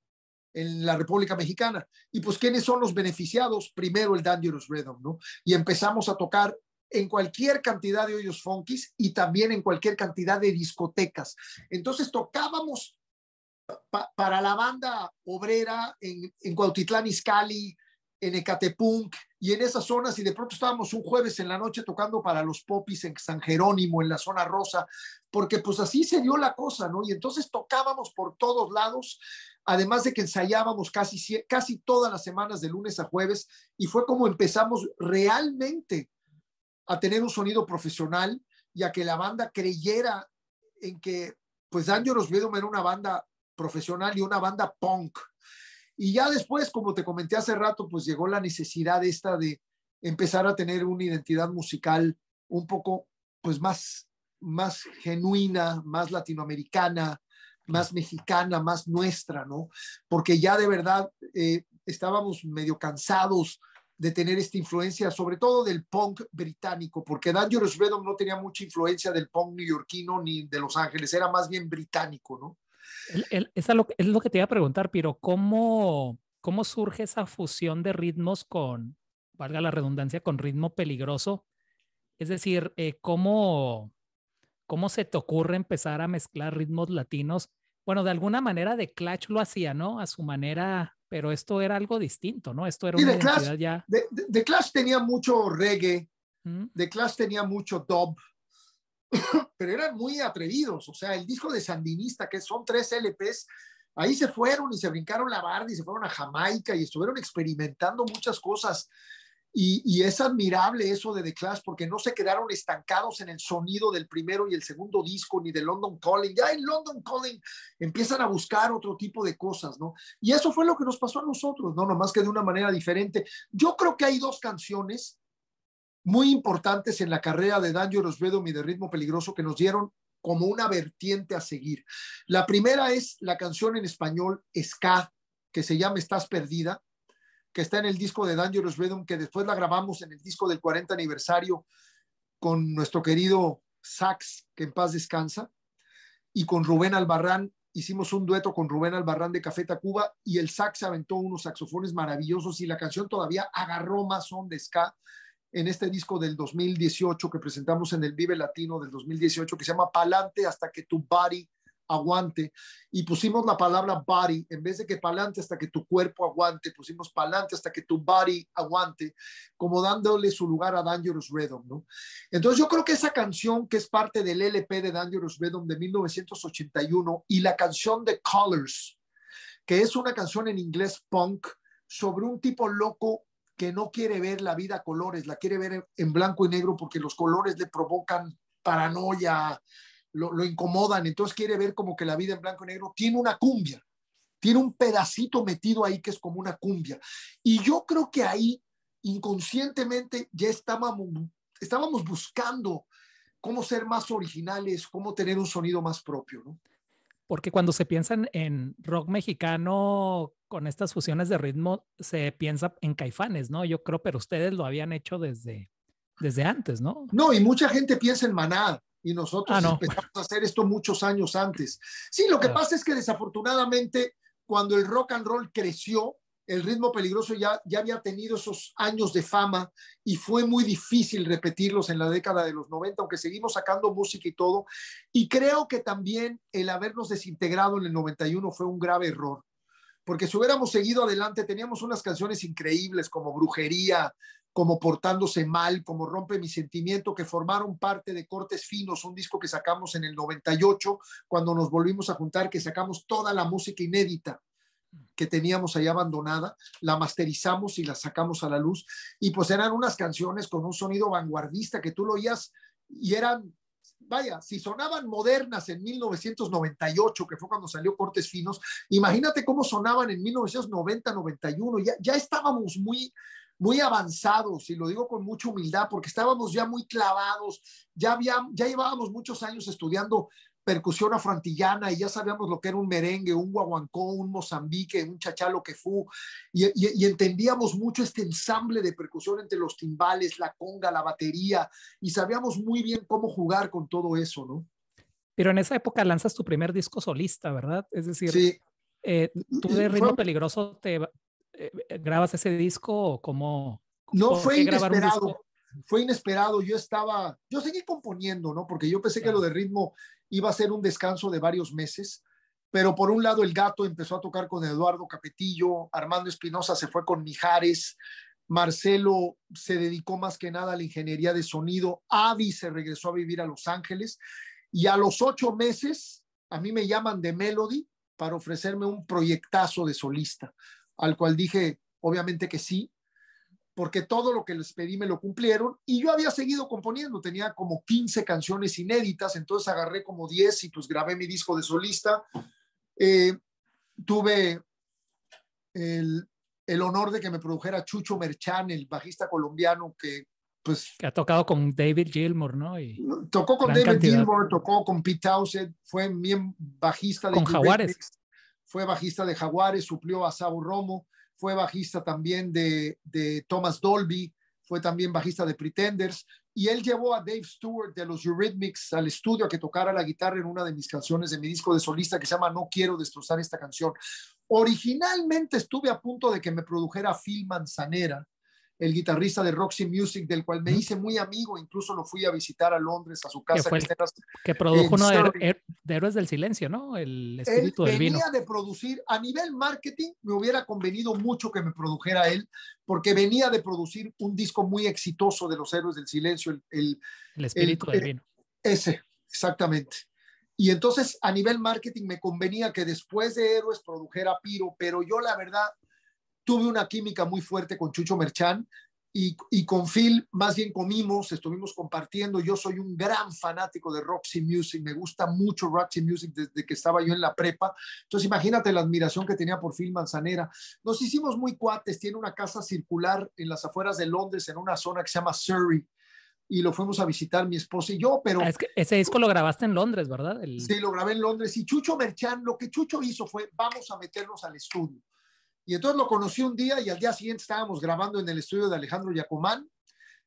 en la República Mexicana. Y pues, ¿quiénes son los beneficiados? Primero el Dangerous Rhythm, ¿no? Y empezamos a tocar en cualquier cantidad de hoyos funkis y también en cualquier cantidad de discotecas. Entonces tocábamos para la banda obrera en, en Cuautitlán Izcalli, en Ecatepunk, y en esas zonas, y de pronto estábamos un jueves en la noche tocando para los popis en San Jerónimo, en la zona rosa, porque pues así se dio la cosa, ¿no? Y entonces tocábamos por todos lados, además de que ensayábamos casi, casi todas las semanas de lunes a jueves, y fue como empezamos realmente a tener un sonido profesional y a que la banda creyera en que, pues Daniel Osvedo era una banda profesional y una banda punk, y ya después, como te comenté hace rato, pues llegó la necesidad esta de empezar a tener una identidad musical un poco, pues más, más genuina, más latinoamericana, más mexicana, más nuestra, ¿no? Porque ya de verdad eh, estábamos medio cansados de tener esta influencia, sobre todo del punk británico, porque Dangerous Redom no tenía mucha influencia del punk neoyorquino ni de Los Ángeles, era más bien británico, ¿no? El, es lo que te iba a preguntar, Piro, ¿cómo, ¿cómo surge esa fusión de ritmos con, valga la redundancia, con ritmo peligroso? Es decir, eh, ¿cómo, ¿cómo se te ocurre empezar a mezclar ritmos latinos? Bueno, de alguna manera The Clash lo hacía, ¿no? A su manera, pero esto era algo distinto, ¿no? Esto era una ya... De, Clash tenía mucho reggae, de Clash tenía mucho dub, pero eran muy atrevidos. O sea, el disco de Sandinista, que son tres LPs, ahí se fueron y se brincaron la barda y se fueron a Jamaica y estuvieron experimentando muchas cosas. Y, es admirable eso de The Clash porque no se quedaron estancados en el sonido del primero y el segundo disco ni de London Calling. Ya en London Calling empiezan a buscar otro tipo de cosas, ¿no? Y eso fue lo que nos pasó a nosotros, ¿no? Nomás que de una manera diferente. Yo creo que hay dos canciones muy importantes en la carrera de Daniel Rosvedo y de Ritmo Peligroso que nos dieron como una vertiente a seguir. La primera es la canción en español Ska, que se llama Estás Perdida, que está en el disco de Dangerous Rhythm, que después la grabamos en el disco del 40 aniversario con nuestro querido Sax, que en paz descansa, y con Rubén Albarrán. Hicimos un dueto con Rubén Albarrán de Café Tacuba y el sax aventó unos saxofones maravillosos y la canción todavía agarró más son de ska en este disco del 2018 que presentamos en el Vive Latino del 2018, que se llama Palante hasta que tu body aguante. Y pusimos la palabra body, en vez de que palante hasta que tu cuerpo aguante, pusimos palante hasta que tu body aguante, como dándole su lugar a Dangerous Rhythm, ¿no? Entonces yo creo que esa canción que es parte del LP de Dangerous Rhythm de 1981 y la canción de Colors, que es una canción en inglés punk sobre un tipo loco que no quiere ver la vida a colores, la quiere ver en blanco y negro porque los colores le provocan paranoia, lo, incomodan, entonces quiere ver como que la vida en blanco y negro tiene una cumbia, tiene un pedacito metido ahí que es como una cumbia. Y yo creo que ahí inconscientemente ya estábamos, estábamos buscando cómo ser más originales, cómo tener un sonido más propio, ¿no? porque cuando se piensan en rock mexicano con estas fusiones de ritmo, se piensa en caifanes, ¿no? Yo creo, pero ustedes lo habían hecho desde, desde antes, ¿no? No, y mucha gente piensa en Maná, y nosotros ah, empezamos a hacer esto muchos años antes. Sí, lo que pasa es que desafortunadamente, cuando el rock and roll creció, el ritmo peligroso ya, ya había tenido esos años de fama y fue muy difícil repetirlos en la década de los 90, aunque seguimos sacando música y todo. Y creo que también el habernos desintegrado en el 91 fue un grave error, porque si hubiéramos seguido adelante, teníamos unas canciones increíbles como Brujería, como Portándose Mal, como Rompe mi Sentimiento, que formaron parte de Cortes Finos, un disco que sacamos en el 98, cuando nos volvimos a juntar, que sacamos toda la música inédita que teníamos ahí abandonada, la masterizamos y la sacamos a la luz. Y pues eran unas canciones con un sonido vanguardista que tú lo oías y eran, vaya, si sonaban modernas en 1998, que fue cuando salió Cortes Finos, imagínate cómo sonaban en 1990-91. Ya, ya estábamos muy, muy avanzados, y lo digo con mucha humildad, porque estábamos ya muy clavados, ya, había, ya llevábamos muchos años estudiando percusión afrantillana y ya sabíamos lo que era un merengue, un guaguancó, un mozambique, un chachalo que fu, y, entendíamos mucho este ensamble de percusión entre los timbales, la conga, la batería, y sabíamos muy bien cómo jugar con todo eso, ¿no? Pero en esa época lanzas tu primer disco solista, ¿verdad? Es decir, eh, tú de Ritmo Peligroso te eh, grabas ese disco como... No, fue inesperado fue inesperado. Yo estaba, yo seguí componiendo, ¿no? Porque yo pensé que lo de ritmo iba a ser un descanso de varios meses, pero por un lado el gato empezó a tocar con Eduardo Capetillo, Armando Espinosa se fue con Mijares, Marcelo se dedicó más que nada a la ingeniería de sonido, Avi se regresó a vivir a Los Ángeles y a los ocho meses a mí me llaman de Melody para ofrecerme un proyectazo de solista, al cual dije obviamente que sí, porque todo lo que les pedí me lo cumplieron y yo había seguido componiendo, tenía como 15 canciones inéditas, entonces agarré como 10 y pues grabé mi disco de solista. Eh, tuve el, honor de que me produjera Chucho Merchan, el bajista colombiano que pues... Que ha tocado con David Gilmour, ¿no? Y tocó con David Gilmour, tocó con Pete Townsend, fue mi bajista de... Jaguares. Fue bajista de Jaguares, suplió a Sao Romo fue bajista también de, de Thomas Dolby, fue también bajista de Pretenders, y él llevó a Dave Stewart de los Eurythmics al estudio a que tocara la guitarra en una de mis canciones de mi disco de solista que se llama No quiero destrozar esta canción. Originalmente estuve a punto de que me produjera Phil Manzanera, el guitarrista de Roxy Music, del cual me hice muy amigo, incluso lo fui a visitar a Londres, a su casa. Que, produjo uno de, Héroes del Silencio, ¿no? El espíritu del vino venía de producir, a nivel marketing, me hubiera convenido mucho que me produjera él, porque venía de producir un disco muy exitoso de los Héroes del Silencio, el, el, espíritu del vino. Ese, exactamente. Y entonces a nivel marketing me convenía que después de Héroes produjera Piro, pero yo la verdad tuve una química muy fuerte con Chucho Merchán y, y, con Phil más bien comimos, estuvimos compartiendo. Yo soy un gran fanático de Roxy Music, me gusta mucho Roxy Music desde que estaba yo en la prepa. Entonces imagínate la admiración que tenía por Phil Manzanera. Nos hicimos muy cuates, tiene una casa circular en las afueras de Londres, en una zona que se llama Surrey, y lo fuimos a visitar mi esposa y yo, pero... Ah, ese disco lo grabaste en Londres, ¿verdad? Sí, lo grabé en Londres y Chucho Merchán, lo que Chucho hizo fue, vamos a meternos al estudio. Y entonces lo conocí un día y al día siguiente estábamos grabando en el estudio de Alejandro Yacomán,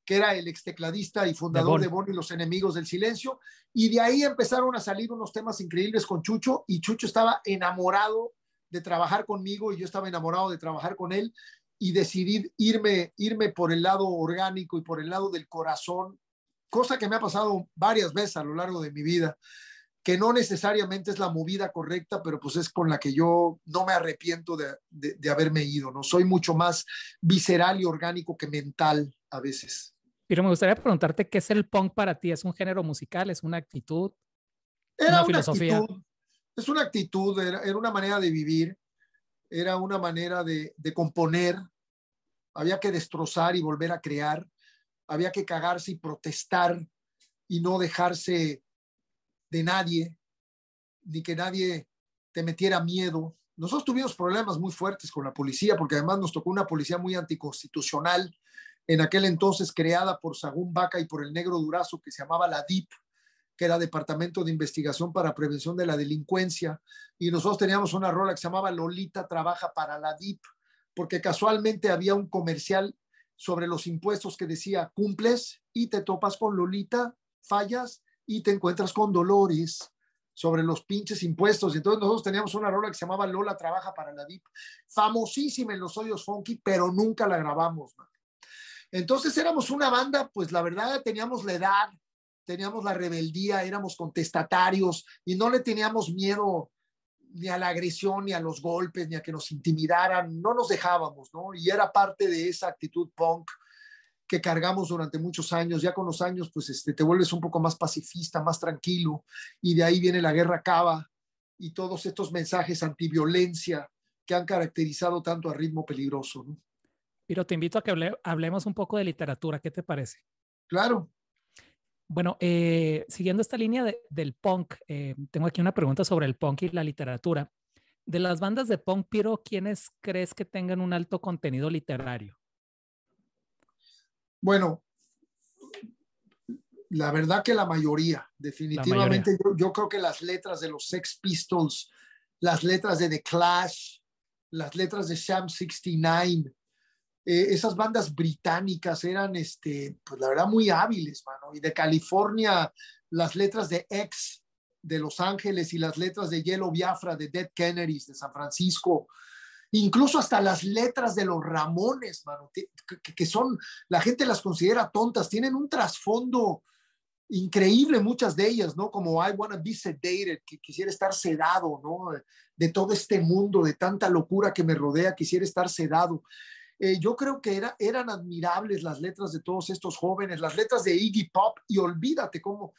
que era el ex tecladista y fundador de Bon y los enemigos del silencio. Y de ahí empezaron a salir unos temas increíbles con Chucho y Chucho estaba enamorado de trabajar conmigo y yo estaba enamorado de trabajar con él y decidí irme, irme por el lado orgánico y por el lado del corazón, cosa que me ha pasado varias veces a lo largo de mi vida que no necesariamente es la movida correcta, pero pues es con la que yo no me arrepiento de, haberme ido, ¿no? Soy mucho más visceral y orgánico que mental a veces. Pero me gustaría preguntarte qué es el punk para ti. ¿Es un género musical? ¿Es una actitud? Era una, filosofía? es una actitud, era, una manera de vivir, era una manera de, de, componer. Había que destrozar y volver a crear. Había que cagarse y protestar y no dejarse de nadie, ni que nadie te metiera miedo. Nosotros tuvimos problemas muy fuertes con la policía, porque además nos tocó una policía muy anticonstitucional, en aquel entonces creada por Sagún Vaca y por el negro Durazo, que se llamaba la DIP, que era Departamento de Investigación para Prevención de la Delincuencia, y nosotros teníamos una rola que se llamaba Lolita Trabaja para la DIP, porque casualmente había un comercial sobre los impuestos que decía, cumples y te topas con Lolita, fallas y te encuentras con Dolores sobre los pinches impuestos. Y entonces nosotros teníamos una rola que se llamaba Lola Trabaja para la DIP, famosísima en los hoyos funky, pero nunca la grabamos. Entonces éramos una banda, pues la verdad teníamos la edad, teníamos la rebeldía, éramos contestatarios y no le teníamos miedo ni a la agresión, ni a los golpes, ni a que nos intimidaran, no nos dejábamos, ¿no? Y era parte de esa actitud punk que cargamos durante muchos años. Ya con los años, pues este, te vuelves un poco más pacifista, más tranquilo, y de ahí viene la guerra cava y todos estos mensajes antiviolencia que han caracterizado tanto a Ritmo Peligroso. Pero te invito a que hablemos un poco de literatura, ¿qué te parece? Claro. Bueno, eh, siguiendo esta línea del punk, eh, tengo aquí una pregunta sobre el punk y la literatura. De las bandas de punk, Piro, ¿quiénes crees que tengan un alto contenido literario? Bueno, la verdad que la mayoría, definitivamente. Yo, creo que las letras de los Sex Pistols, las letras de The Clash, las letras de Sham 69, eh, esas bandas británicas eran, este, pues la verdad, muy hábiles, mano. Y de California, las letras de X de Los Ángeles y las letras de Yellow Biafra, de Dead Kennedys, de San Francisco incluso hasta las letras de los Ramones, que, son, la gente las considera tontas, tienen un trasfondo increíble muchas de ellas, ¿no? Como I wanna be sedated, que quisiera estar sedado, ¿no? De todo este mundo, de tanta locura que me rodea, quisiera estar sedado. Eh, yo creo que eran admirables las letras de todos estos jóvenes, las letras de Iggy Pop, y olvídate cómo,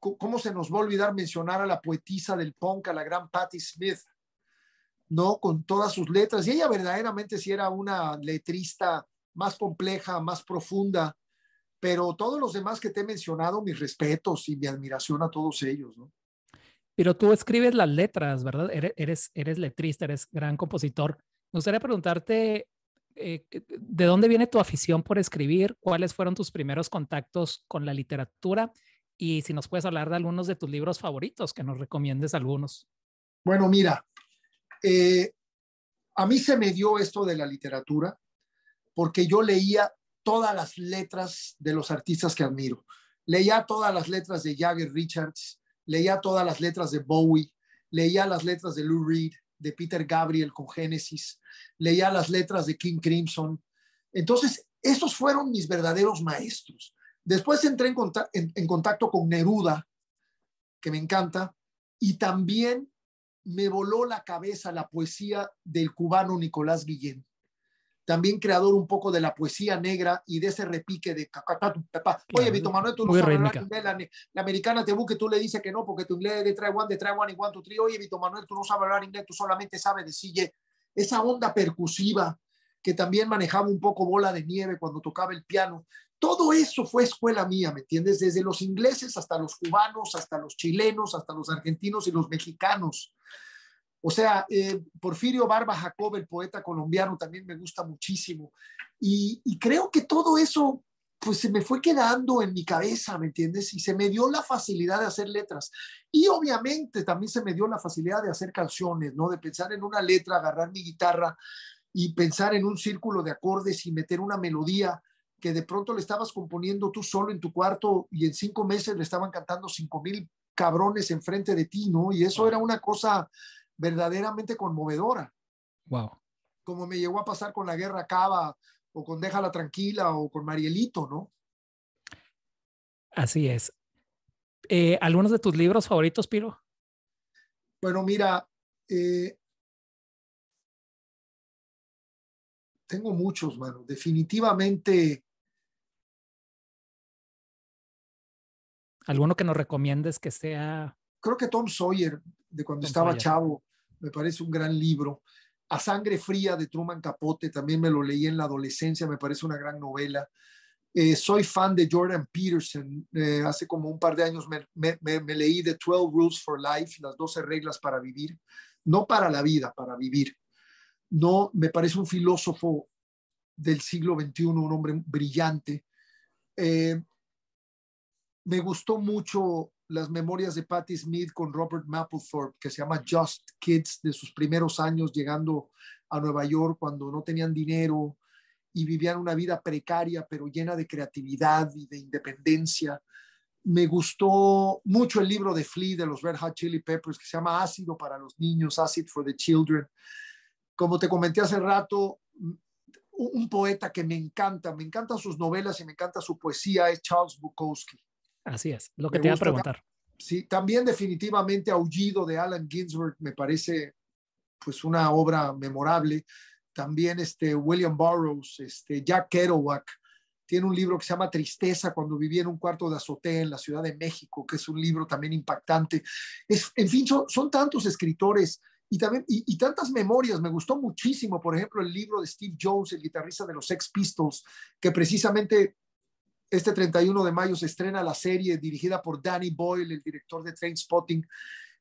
cómo se nos va a olvidar mencionar a la poetisa del punk, a la gran Patti Smith, ¿no? Con todas sus letras. Y ella verdaderamente sí era una letrista más compleja, más profunda, pero todos los demás que te he mencionado, mis respetos y mi admiración a todos ellos, Pero tú escribes las letras, ¿verdad? Eres, eres, letrista, eres gran compositor. Me gustaría preguntarte, eh, eh, ¿de dónde viene tu afición por escribir? ¿Cuáles fueron tus primeros contactos con la literatura? Y si nos puedes hablar de algunos de tus libros favoritos, que nos recomiendes algunos. Bueno, mira, eh, a mí se me dio esto de la literatura porque yo leía todas las letras de los artistas que admiro. Leía todas las letras de Jagger Richards, leía todas las letras de Bowie, leía las letras de Lou Reed, de Peter Gabriel con Genesis, leía las letras de King Crimson. Entonces, esos fueron mis verdaderos maestros. Después entré en contacto con Neruda, que me encanta, y también me voló la cabeza la poesía del cubano Nicolás Guillén, también creador un poco de la poesía negra y de ese repique de Oye, Vito Manuel, tú no sabes hablar inglés, la, americana te busca y tú le dices que no, porque tu inglés es de de one y Oye, Vito Manuel, tú no sabes hablar inglés, tú solamente sabes decirle esa onda percusiva que también manejaba un poco bola de nieve cuando tocaba el piano. Todo eso fue escuela mía, ¿me entiendes? Desde los ingleses hasta los cubanos, hasta los chilenos, hasta los argentinos y los mexicanos. O sea, eh, Porfirio Barba Jacob, el poeta colombiano, también me gusta muchísimo. Y, y, creo que todo eso, pues se me fue quedando en mi cabeza, ¿me entiendes? Y se me dio la facilidad de hacer letras. Y obviamente también se me dio la facilidad de hacer canciones, ¿no? De pensar en una letra, agarrar mi guitarra y pensar en un círculo de acordes y meter una melodía de pronto le estabas componiendo tú solo en tu cuarto y en cinco meses le estaban cantando cinco mil cabrones enfrente de ti, ¿no? Y eso era una cosa verdaderamente conmovedora. Wow. Como me llegó a pasar con la guerra Cava o con Déjala Tranquila o con Marielito, ¿no? Así es. Eh, ¿Algunos de tus libros favoritos, Piro? Bueno, mira, eh, tengo muchos, mano. Definitivamente ¿Alguno que nos recomiendes que sea? Creo que Tom Sawyer, de cuando estaba chavo, me parece un gran libro. A Sangre Fría de Truman Capote, también me lo leí en la adolescencia, me parece una gran novela. Eh, soy fan de Jordan Peterson. Eh, hace como un par de años me, leí The 12 Rules for Life, las 12 reglas para vivir. No para la vida, para vivir. No, me parece un filósofo del siglo XXI, un hombre brillante. Eh, me gustó mucho las memorias de Patti Smith con Robert Mapplethorpe, que se llama Just Kids, de sus primeros años llegando a Nueva York cuando no tenían dinero y vivían una vida precaria, pero llena de creatividad y de independencia. Me gustó mucho el libro de Flea de los Red Hot Chili Peppers, que se llama Ácido para los Niños, Acid for the Children. Como te comenté hace rato, un poeta que me encanta, me encantan sus novelas y me encanta su poesía, es Charles Bukowski Así es, lo que te iba a preguntar. Sí, también definitivamente Aullido de Alan Ginsberg me parece pues una obra memorable. También este William Burroughs, este Jack Kerouac, tiene un libro que se llama Tristeza cuando vivía en un cuarto de azotea en la Ciudad de México, que es un libro también impactante. Es, en fin, son, tantos escritores y también y, tantas memorias. Me gustó muchísimo, por ejemplo, el libro de Steve Jones, el guitarrista de los Sex Pistols, que precisamente este 31 de mayo se estrena la serie dirigida por Danny Boyle, el director de Train Spotting,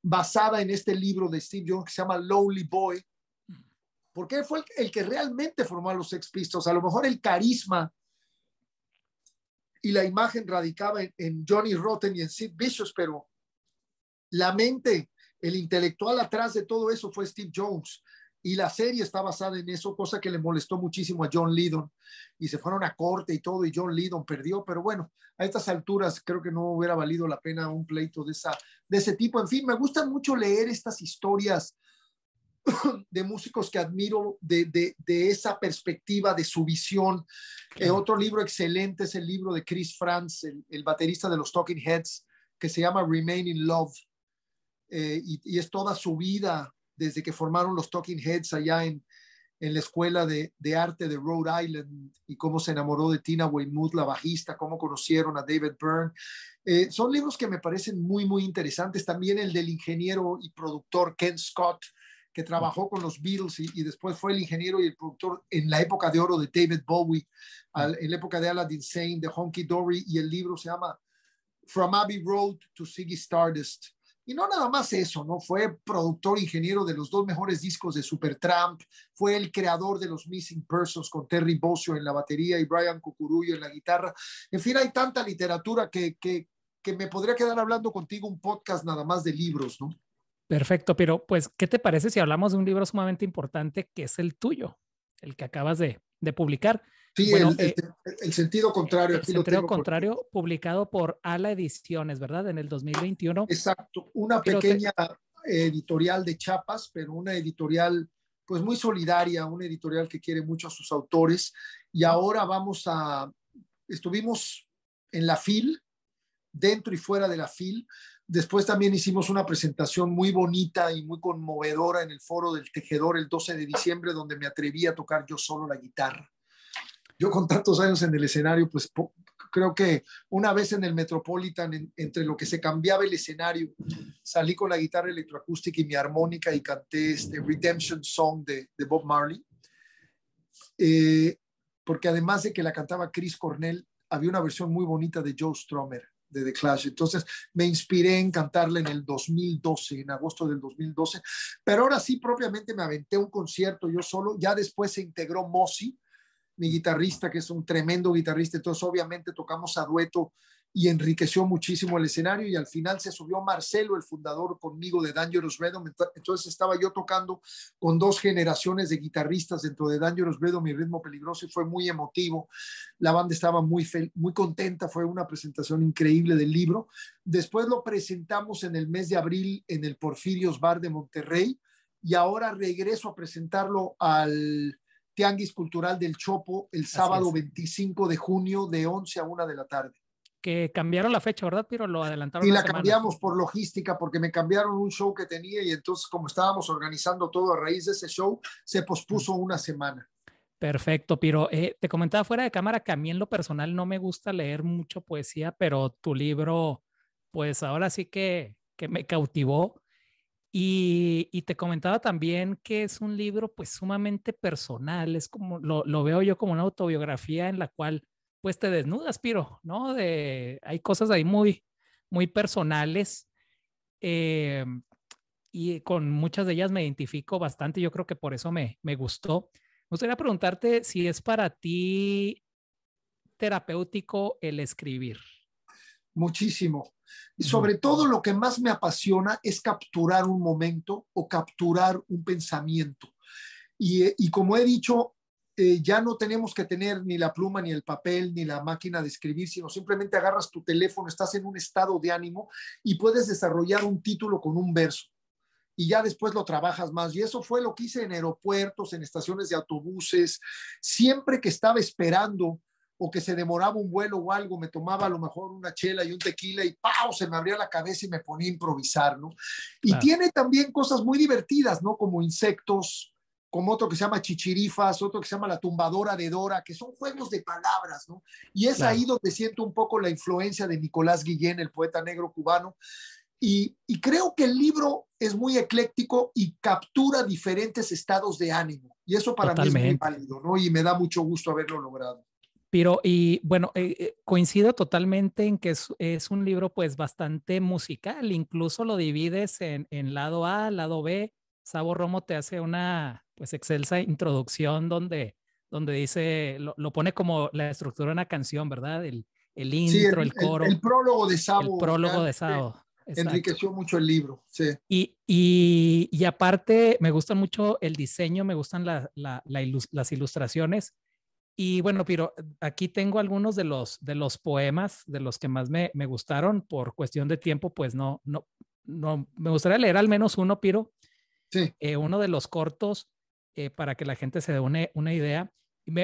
basada en este libro de Steve Jones que se llama Lonely Boy, porque fue el, que realmente formó a los Sex A lo mejor el carisma y la imagen radicaba en, Johnny Rotten y en Sid Vicious, pero la mente, el intelectual atrás de todo eso fue Steve Jones y la serie está basada en eso, cosa que le molestó muchísimo a John Lydon y se fueron a corte y todo y John Lydon perdió, pero bueno, a estas alturas creo que no hubiera valido la pena un pleito de, esa, de ese tipo. En fin, me gusta mucho leer estas historias de músicos que admiro de, esa perspectiva, de su visión. Eh, otro libro excelente es el libro de Chris Franz, el, baterista de los Talking Heads, que se llama Remain in Love. Eh, y, es toda su vida desde que formaron los Talking Heads allá en, en la escuela de, arte de Rhode Island y cómo se enamoró de Tina Weymouth, la bajista, cómo conocieron a David Byrne. Eh, son libros que me parecen muy, muy interesantes. También el del ingeniero y productor Ken Scott, que trabajó con los Beatles y, después fue el ingeniero y el productor en la época de oro de David Bowie, en la época de Aladdin Sane, de Honky Dory, y el libro se llama From Abbey Road to Siggy Stardust. Y no nada más eso, ¿no? Fue productor ingeniero de los dos mejores discos de Supertramp, fue el creador de los Missing Persons con Terry Bozzio en la batería y Brian Cucurullo en la guitarra. En fin, hay tanta literatura que, que, que me podría quedar hablando contigo un podcast nada más de libros, ¿no? Perfecto, pero pues, ¿qué te parece si hablamos de un libro sumamente importante que es el tuyo, el que acabas de, de publicar? Sí, eh, el, sentido contrario. El sentido contrario, publicado por Ala Ediciones, ¿verdad? En el 2021. Exacto, una pequeña editorial de chapas, pero una editorial pues muy solidaria, una editorial que quiere mucho a sus autores. Y ahora vamos a, estuvimos en la FIL, dentro y fuera de la FIL. Después también hicimos una presentación muy bonita y muy conmovedora en el foro del Tejedor el 12 de diciembre, donde me atreví a tocar yo solo la guitarra yo con tantos años en el escenario, pues creo que una vez en el Metropolitan, entre lo que se cambiaba el escenario, salí con la guitarra electroacústica y mi armónica y canté este Redemption Song de, Bob Marley. Eh, porque además de que la cantaba Chris Cornell, había una versión muy bonita de Joe Stromer de The Clash. Entonces me inspiré en cantarla en el 2012, en agosto del 2012. Pero ahora sí, propiamente me aventé un concierto yo solo. Ya después se integró Mossi mi guitarrista, que es un tremendo guitarrista. Entonces, obviamente, tocamos a dueto y enriqueció muchísimo el escenario. Y al final se subió Marcelo, el fundador, conmigo de Dangerous Rhythm. Entonces, estaba yo tocando con dos generaciones de guitarristas dentro de Dangerous Rhythm, mi ritmo peligroso, y fue muy emotivo. La banda estaba muy, muy contenta. Fue una presentación increíble del libro. Después lo presentamos en el mes de abril en el Porfirios Bar de Monterrey. Y ahora regreso a presentarlo al Tianguis Cultural del Chopo el sábado 25 de junio de 11 a 1 de la tarde. Que cambiaron la fecha, ¿verdad, Pero Lo adelantaron. Y la cambiamos por logística porque me cambiaron un show que tenía y entonces como estábamos organizando todo a raíz de ese show, se pospuso mm. una semana. Perfecto, Piro. Eh, te comentaba fuera de cámara que a mí en lo personal no me gusta leer mucho poesía, pero tu libro, pues ahora sí que, que me cautivó y, te comentaba también que es un libro pues sumamente personal, es como, lo, veo yo como una autobiografía en la cual pues te desnudas, Piro, ¿no? hay cosas ahí muy, muy personales eh, y con muchas de ellas me identifico bastante, yo creo que por eso me, me gustó. Me gustaría preguntarte si es para ti terapéutico el escribir. Muchísimo, sobre todo lo que más me apasiona es capturar un momento o capturar un pensamiento. Y, eh, como he dicho, eh, ya no tenemos que tener ni la pluma, ni el papel, ni la máquina de escribir, sino simplemente agarras tu teléfono, estás en un estado de ánimo y puedes desarrollar un título con un verso y ya después lo trabajas más. Y eso fue lo que hice en aeropuertos, en estaciones de autobuses, siempre que estaba esperando o que se demoraba un vuelo o algo, me tomaba a lo mejor una chela y un tequila y ¡pau! se me abría la cabeza y me ponía a improvisar, ¿no? Y tiene también cosas muy divertidas, ¿no? Como insectos, como otro que se llama Chichirifas, otro que se llama La Tumbadora de Dora, que son juegos de palabras, ¿no? Y es ahí donde siento un poco la influencia de Nicolás Guillén, el poeta negro cubano. Y, creo que el libro es muy ecléctico y captura diferentes estados de ánimo. Y eso para mí es muy válido, ¿no? Y me da mucho gusto haberlo logrado. Pero, y bueno, eh, eh, coincido totalmente en que es, un libro pues bastante musical, incluso lo divides en, lado A, lado B. Sabo Romo te hace una pues excelsa introducción donde, donde dice, lo, pone como la estructura de una canción, ¿verdad? El, el intro, el, coro. El, prólogo de Sabo. El prólogo de Sabo. enriqueció mucho el libro. Sí. Y, y, y, aparte, me gusta mucho el diseño, me gustan las ilustraciones y bueno, Piro, aquí tengo algunos de los, de los poemas, de los que más me, gustaron. Por cuestión de tiempo, pues no, no, no, me gustaría leer al menos uno, Piro. Sí. Eh, uno de los cortos eh, para que la gente se dé una, idea.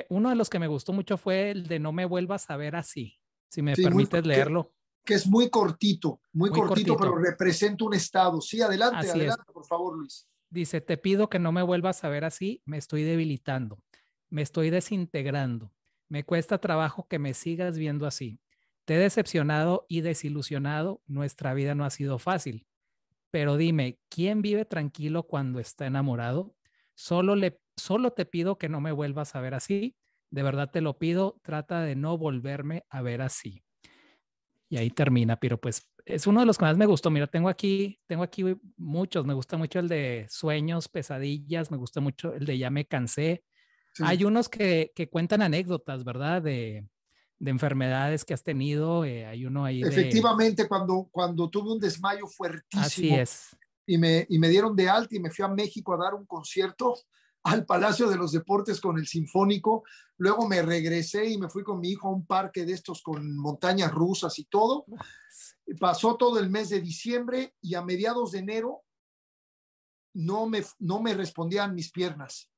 uno de los que me gustó mucho fue el de No me vuelvas a ver así, si me permites leerlo. Que, es muy cortito, muy, cortito, pero representa un estado. Sí, adelante, adelante, por favor, Luis. Dice, te pido que no me vuelvas a ver así, me estoy debilitando. Me estoy desintegrando. Me cuesta trabajo que me sigas viendo así. Te he decepcionado y desilusionado. Nuestra vida no ha sido fácil. Pero dime, ¿quién vive tranquilo cuando está enamorado? Solo, le, solo te pido que no me vuelvas a ver así. De verdad te lo pido. Trata de no volverme a ver así. Y ahí termina, pero pues es uno de los que más me gustó. Mira, tengo aquí, tengo aquí muchos. Me gusta mucho el de sueños, pesadillas. Me gusta mucho el de ya me cansé. Hay unos que, cuentan anécdotas, ¿verdad? De, enfermedades que has tenido. Eh, hay uno ahí. Efectivamente, cuando, cuando tuve un desmayo fuertísimo. Y me, y me dieron de alta y me fui a México a dar un concierto al Palacio de los Deportes con el Sinfónico. Luego me regresé y me fui con mi hijo a un parque de estos con montañas rusas y todo. Pasó todo el mes de diciembre y a mediados de enero no me, no me respondían mis piernas.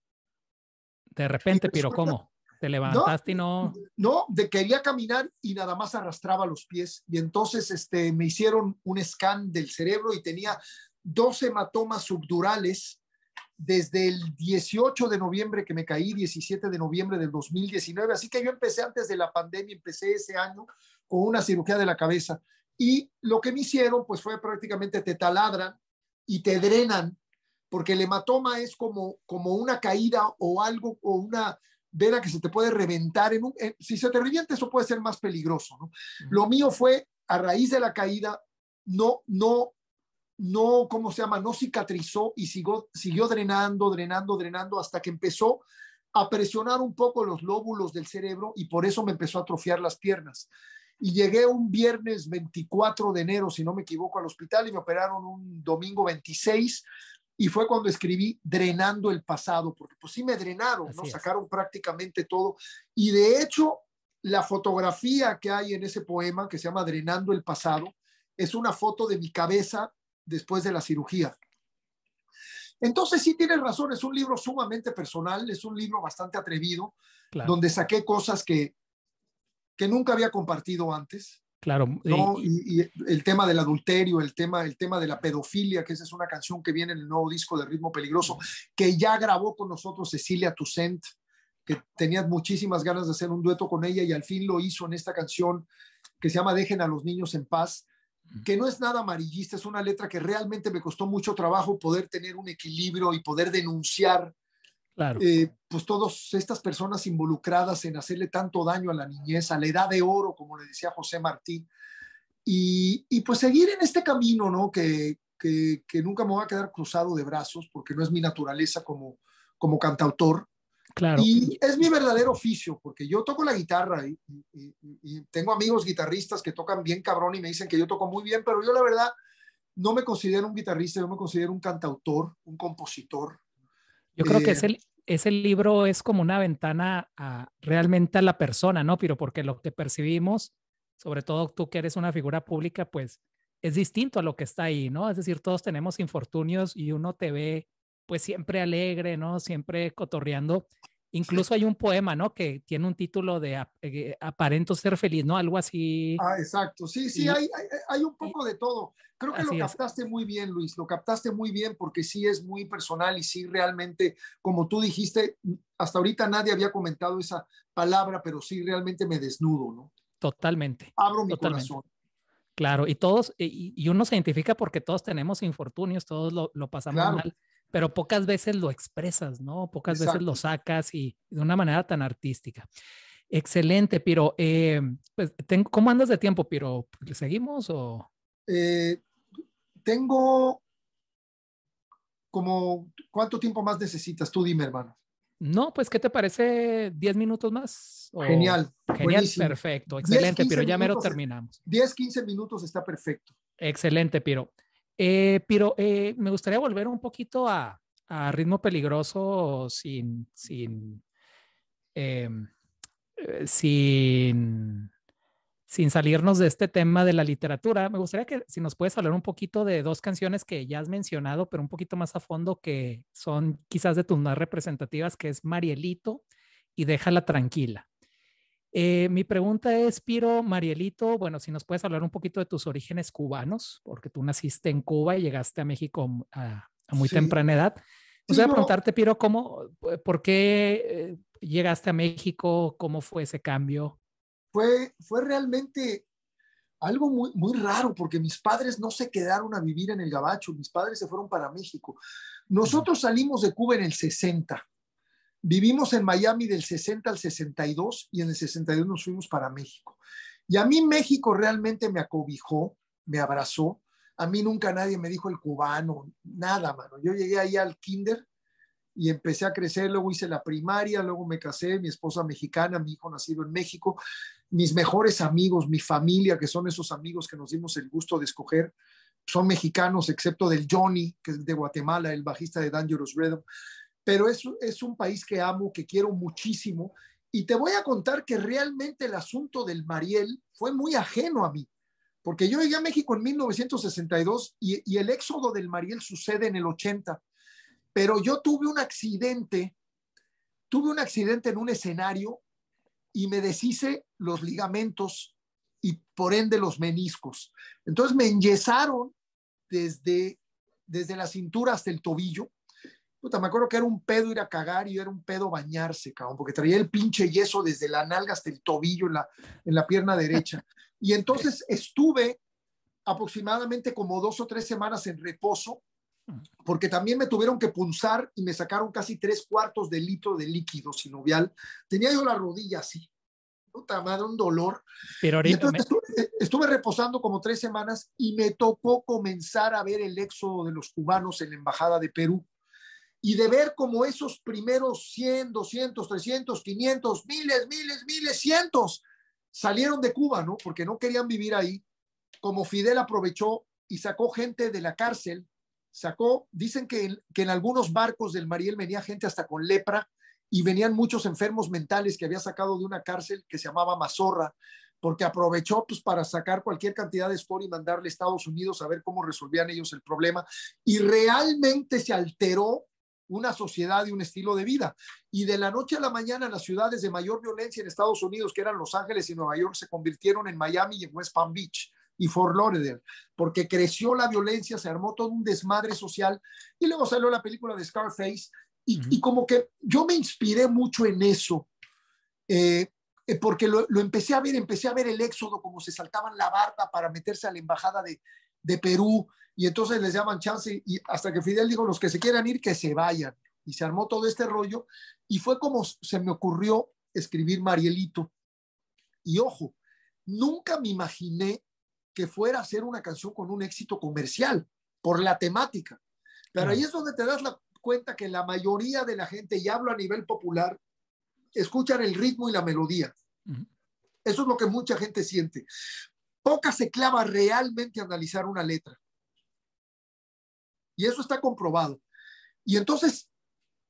De repente, pero ¿cómo? Te levantaste no, y eh, no. No, de, quería caminar y nada más arrastraba los pies. Y entonces este, me hicieron un scan del cerebro y tenía dos hematomas subdurales desde el 18 de noviembre que me caí, 17 de noviembre del 2019. Así que yo empecé antes de la pandemia, empecé ese año con una cirugía de la cabeza. Y lo que me hicieron, pues fue prácticamente te taladran y te drenan porque el hematoma es como, como una caída o algo, o una vena que se te puede reventar. En un, si se te revienta, eso puede ser más peligroso. ¿no? Lo mío fue a raíz de la caída, no, no, no, ¿cómo se llama? No cicatrizó y siguió, siguió drenando, drenando, drenando hasta que empezó a presionar un poco los lóbulos del cerebro y por eso me empezó a atrofiar las piernas. Y llegué un viernes 24 de enero, si no me equivoco, al hospital y me operaron un domingo 26 y fue cuando escribí Drenando el pasado, porque pues sí me drenaron, Sacaron prácticamente todo. Y de hecho, la fotografía que hay en ese poema, que se llama Drenando el pasado, es una foto de mi cabeza después de la cirugía. Entonces sí tienes razón, es un libro sumamente personal, es un libro bastante atrevido, donde saqué cosas que, que nunca había compartido antes, Claro. Y, el tema del adulterio, el tema, el tema de la pedofilia, que esa es una canción que viene en el nuevo disco de Ritmo Peligroso, que ya grabó con nosotros Cecilia Tucent, que tenía muchísimas ganas de hacer un dueto con ella y al fin lo hizo en esta canción que se llama Dejen a los niños en paz, que no es nada amarillista, es una letra que realmente me costó mucho trabajo poder tener un equilibrio y poder denunciar eh, pues todas estas personas involucradas en hacerle tanto daño a la niñez, a la edad de oro, como le decía José Martí, y, pues seguir en este camino, ¿no? Que, nunca me va a quedar cruzado de brazos, porque no es mi naturaleza como, como cantautor. Claro. Y es mi verdadero oficio, porque yo toco la guitarra y, y tengo amigos guitarristas que tocan bien cabrón y me dicen que yo toco muy bien, pero yo la verdad no me considero un guitarrista, yo me considero un cantautor, un compositor, yo creo que ese libro es como una ventana a, realmente a la persona, ¿no, Pero Porque lo que percibimos, sobre todo tú que eres una figura pública, pues es distinto a lo que está ahí, ¿no? Es decir, todos tenemos infortunios y uno te ve pues siempre alegre, ¿no? Siempre cotorreando. Incluso hay un poema, ¿no? Que tiene un título de eh, Aparento ser feliz, ¿no? Algo así. Ah, exacto. Sí, sí, eh, hay, un poco de todo. Creo que lo captaste muy bien, Luis. Lo captaste muy bien porque sí es muy personal y sí realmente, como tú dijiste, mm, hasta ahorita nadie había comentado esa palabra, pero sí realmente me desnudo, ¿no? Totalmente. Abro mi corazón. Claro, y todos, eh, y, uno se identifica porque todos tenemos infortunios, todos lo, pasamos mal pero pocas veces lo expresas, ¿no? Pocas veces lo sacas y de una manera tan artística. Excelente, Piro. Eh, pues, ¿Cómo andas de tiempo, Piro? ¿Le seguimos o...? Eh, tengo como... ¿Cuánto tiempo más necesitas? Tú dime, hermano. No, pues, ¿qué te parece? ¿10 minutos más? Genial. Genial, perfecto. Excelente, Piro. Ya mero terminamos. 10, 15 minutos está perfecto. Excelente, Piro. Eh, pero eh, me gustaría volver un poquito a, ritmo peligroso sin, em, eh, sin, sin salirnos de este tema de la literatura. Me gustaría que si nos puedes hablar un poquito de dos canciones que ya has mencionado, pero un poquito más a fondo, que son quizás de tus más representativas, que es Marielito y Déjala Tranquila. Eh, mi pregunta es, Piro, Marielito, bueno, si nos puedes hablar un poquito de tus orígenes cubanos, porque tú naciste en Cuba y llegaste a México a, muy temprana edad. Pues, voy a preguntarte, Piro, ¿cómo, eh, por qué eh, llegaste a México? ¿Cómo fue ese cambio? Fue, fue realmente algo muy, muy raro, porque mis padres no se quedaron a vivir en el Gabacho, mis padres se fueron para México. Nosotros salimos de Cuba en el 60 Vivimos en Miami del 60 al 62 y en el 62 nos fuimos para México. Y a mí México realmente me acobijó, me abrazó. A mí nunca nadie me dijo el cubano, nada, mano. Yo llegué ahí al kinder y empecé a crecer, luego hice la primaria, luego me casé, mi esposa mexicana, mi hijo nacido en México, mis mejores amigos, mi familia, que son esos amigos que nos dimos el gusto de escoger, son mexicanos, excepto del Johnny, que es de Guatemala, el bajista de Dangerous Rhythm pero es, un país que amo, que quiero muchísimo. Y te voy a contar que realmente el asunto del Mariel fue muy ajeno a mí, porque yo llegué a México en 1962 y, el éxodo del Mariel sucede en el 80, pero yo tuve un accidente, tuve un accidente en un escenario y me deshice los ligamentos y por ende los meniscos. Entonces me enyesaron desde, desde la cintura hasta el tobillo me acuerdo que era un pedo ir a cagar y era un pedo bañarse, cabrón, porque traía el pinche yeso desde la nalga hasta el tobillo en la, en la pierna derecha. Y entonces estuve aproximadamente como dos o tres semanas en reposo, mm. porque también me tuvieron que punzar y me sacaron casi tres cuartos de litro de líquido sinovial. Tenía yo la rodilla así, puta un dolor. Pero eh, estuve, reposando como tres semanas y me tocó comenzar a ver el éxodo de los cubanos en la Embajada de Perú y de ver como esos primeros 100, 200, 300, 500, miles, miles, miles, cientos salieron de Cuba, ¿no? Porque no querían vivir ahí, como Fidel aprovechó y sacó gente de la cárcel, sacó, dicen que en, que en algunos barcos del Mariel venía gente hasta con lepra y venían muchos enfermos mentales que había sacado de una cárcel que se llamaba Mazorra, porque aprovechó pues, para sacar cualquier cantidad de story y mandarle a Estados Unidos a ver cómo resolvían ellos el problema. Y realmente se alteró una sociedad y un estilo de vida. Y de la noche a la mañana, las ciudades de mayor violencia en Estados Unidos, que eran Los Ángeles y Nueva York, se convirtieron en Miami y en West Palm Beach y Fort Lauderdale, porque creció la violencia, se armó todo un desmadre social y luego salió la película de Scarface y, como que yo me inspiré mucho en eso, eh, eh, porque lo, empecé a ver, empecé a ver el éxodo, como se saltaban la barba para meterse a la embajada de, de Perú, y entonces les llaman chance y hasta que Fidel dijo, los que se quieran ir, que se vayan. Y se armó todo este rollo y fue como se me ocurrió escribir Marielito. Y ojo, nunca me imaginé que fuera a ser una canción con un éxito comercial por la temática. Pero ahí es donde te das la cuenta que la mayoría de la gente, y hablo a nivel popular, escuchan el ritmo y la melodía. Eso es lo que mucha gente siente. Poca se clava realmente a analizar una letra y eso está comprobado. Y entonces,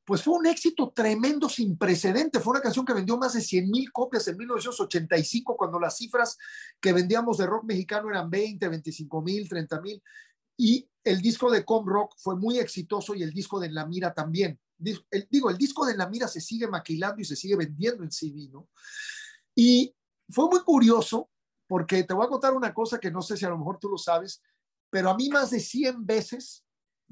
pues fue un éxito tremendo, sin precedente. Fue una canción que vendió más de 100 mil copias en 1985, cuando las cifras que vendíamos de rock mexicano eran 20, 25 mil, 30 mil. Y el disco de Com Rock fue muy exitoso y el disco de En la Mira también. digo, el disco de En la Mira se sigue maquilando y se sigue vendiendo en CD, ¿no? Y fue muy curioso porque te voy a contar una cosa que no sé si a lo mejor tú lo sabes, pero a mí más de 100 veces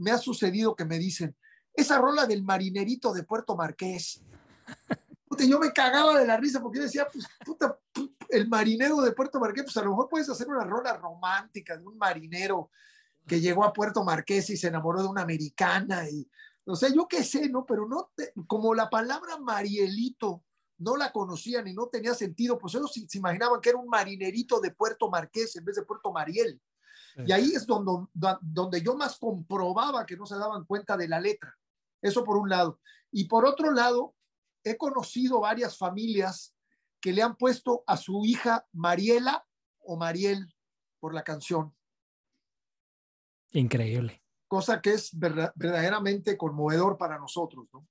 me ha sucedido que me dicen, esa rola del marinerito de Puerto Marqués. yo me cagaba de la risa porque yo decía, pues el marinero de Puerto Marqués, pues a lo mejor puedes hacer una rola romántica de un marinero que llegó a Puerto Marqués y se enamoró de una americana y no sé, yo qué sé, ¿no? Pero no, como la palabra Marielito no la conocían y no tenía sentido, pues ellos se, se, imaginaban que era un marinerito de Puerto Marqués en vez de Puerto Mariel. Y ahí es donde, donde yo más comprobaba que no se daban cuenta de la letra. Eso por un lado. Y por otro lado, he conocido varias familias que le han puesto a su hija Mariela o Mariel por la canción. Increíble. Cosa que es verdaderamente conmovedor para nosotros, ¿no?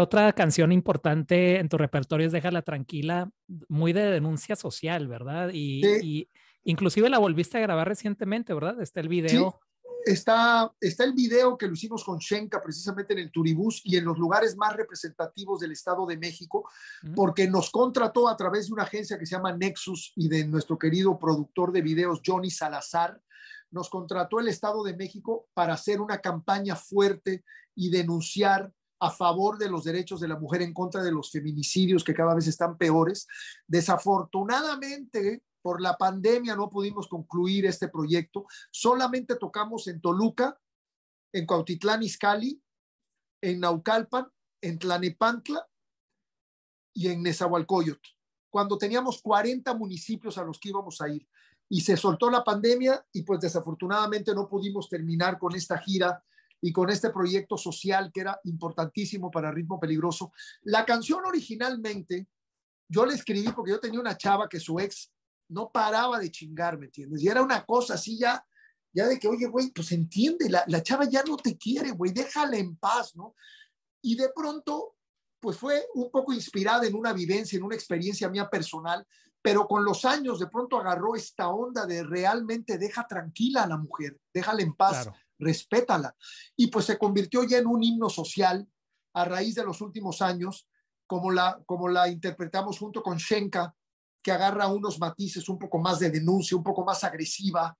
otra canción importante en tu repertorio es Déjala Tranquila, muy de denuncia social, ¿verdad? Inclusive la volviste a grabar recientemente, ¿verdad? Está el video. Sí, está, está el video que lo hicimos con Shenka precisamente en el Turibús y en los lugares más representativos del Estado de México, porque nos contrató a través de una agencia que se llama Nexus y de nuestro querido productor de videos, Johnny Salazar, nos contrató el Estado de México para hacer una campaña fuerte y denunciar a favor de los derechos de la mujer, en contra de los feminicidios que cada vez están peores. Desafortunadamente, por la pandemia no pudimos concluir este proyecto. Solamente tocamos en Toluca, en Cuautitlán Izcalli, en Naucalpan, en Tlanepantla y en Nezahualcóyotl, cuando teníamos 40 municipios a los que íbamos a ir. Y se soltó la pandemia y pues desafortunadamente no pudimos terminar con esta gira y con este proyecto social que era importantísimo para Ritmo Peligroso. La canción originalmente yo la escribí porque yo tenía una chava que su ex no paraba de chingar, ¿me entiendes? Y era una cosa así ya, ya de que, oye, güey, pues entiende, la, chava ya no te quiere, güey, déjala en paz, ¿no? Y de pronto, pues fue un poco inspirada en una vivencia, en una experiencia mía personal, pero con los años de pronto agarró esta onda de realmente deja tranquila a la mujer, déjala en paz, respétala. Y pues se convirtió ya en un himno social a raíz de los últimos años, como la, como la interpretamos junto con Shenka, que agarra unos matices un poco más de denuncia, un poco más agresiva.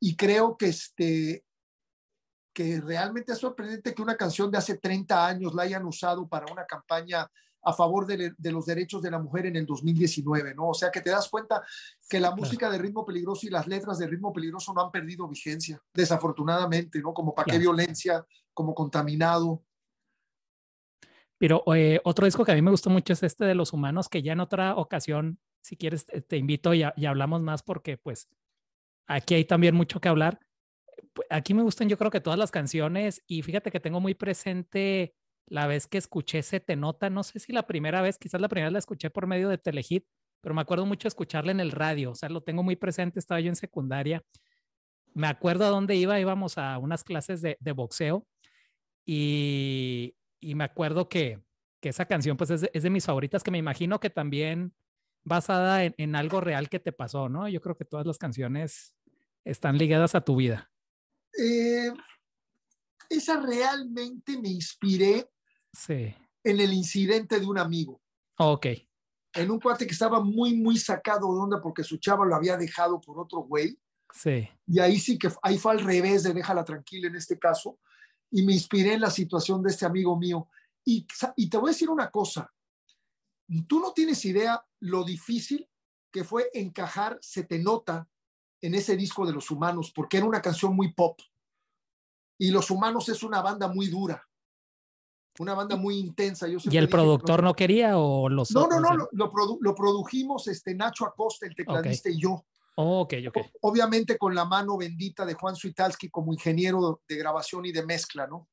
Y creo que, este, que realmente es sorprendente que una canción de hace 30 años la hayan usado para una campaña a favor de, los derechos de la mujer en el 2019, ¿no? O sea que te das cuenta que la música de ritmo peligroso y las letras de ritmo peligroso no han perdido vigencia, desafortunadamente, ¿no? Como para qué violencia, como contaminado. Pero eh, otro disco que a mí me gustó mucho es este de Los Humanos, que ya en otra ocasión si quieres, te invito y, hablamos más porque pues aquí hay también mucho que hablar. Aquí me gustan yo creo que todas las canciones y fíjate que tengo muy presente la vez que escuché Se Te Nota, no sé si la primera vez, quizás la primera vez la escuché por medio de Telehit, pero me acuerdo mucho escucharla en el radio, o sea, lo tengo muy presente, estaba yo en secundaria. Me acuerdo a dónde iba, íbamos a unas clases de, boxeo y, me acuerdo que, esa canción pues es de, mis favoritas, que me imagino que también basada en, algo real que te pasó, ¿no? Yo creo que todas las canciones están ligadas a tu vida. Eh, esa realmente me inspiré en el incidente de un amigo. Ok. En un cuate que estaba muy, muy sacado de onda porque su chava lo había dejado por otro güey. Sí. Y ahí sí que, ahí fue al revés de déjala tranquila en este caso. Y me inspiré en la situación de este amigo mío. y te voy a decir una cosa, Tú no tienes idea lo difícil que fue encajar Se te nota en ese disco de los humanos, porque era una canción muy pop. Y los humanos es una banda muy dura, una banda muy intensa. ¿Y el productor no, quería o los... No, no, no, lo, produjimos este, Nacho Acosta, el tecladista y yo. Obviamente con la mano bendita de Juan Suitalski como ingeniero de grabación y de mezcla, ¿no?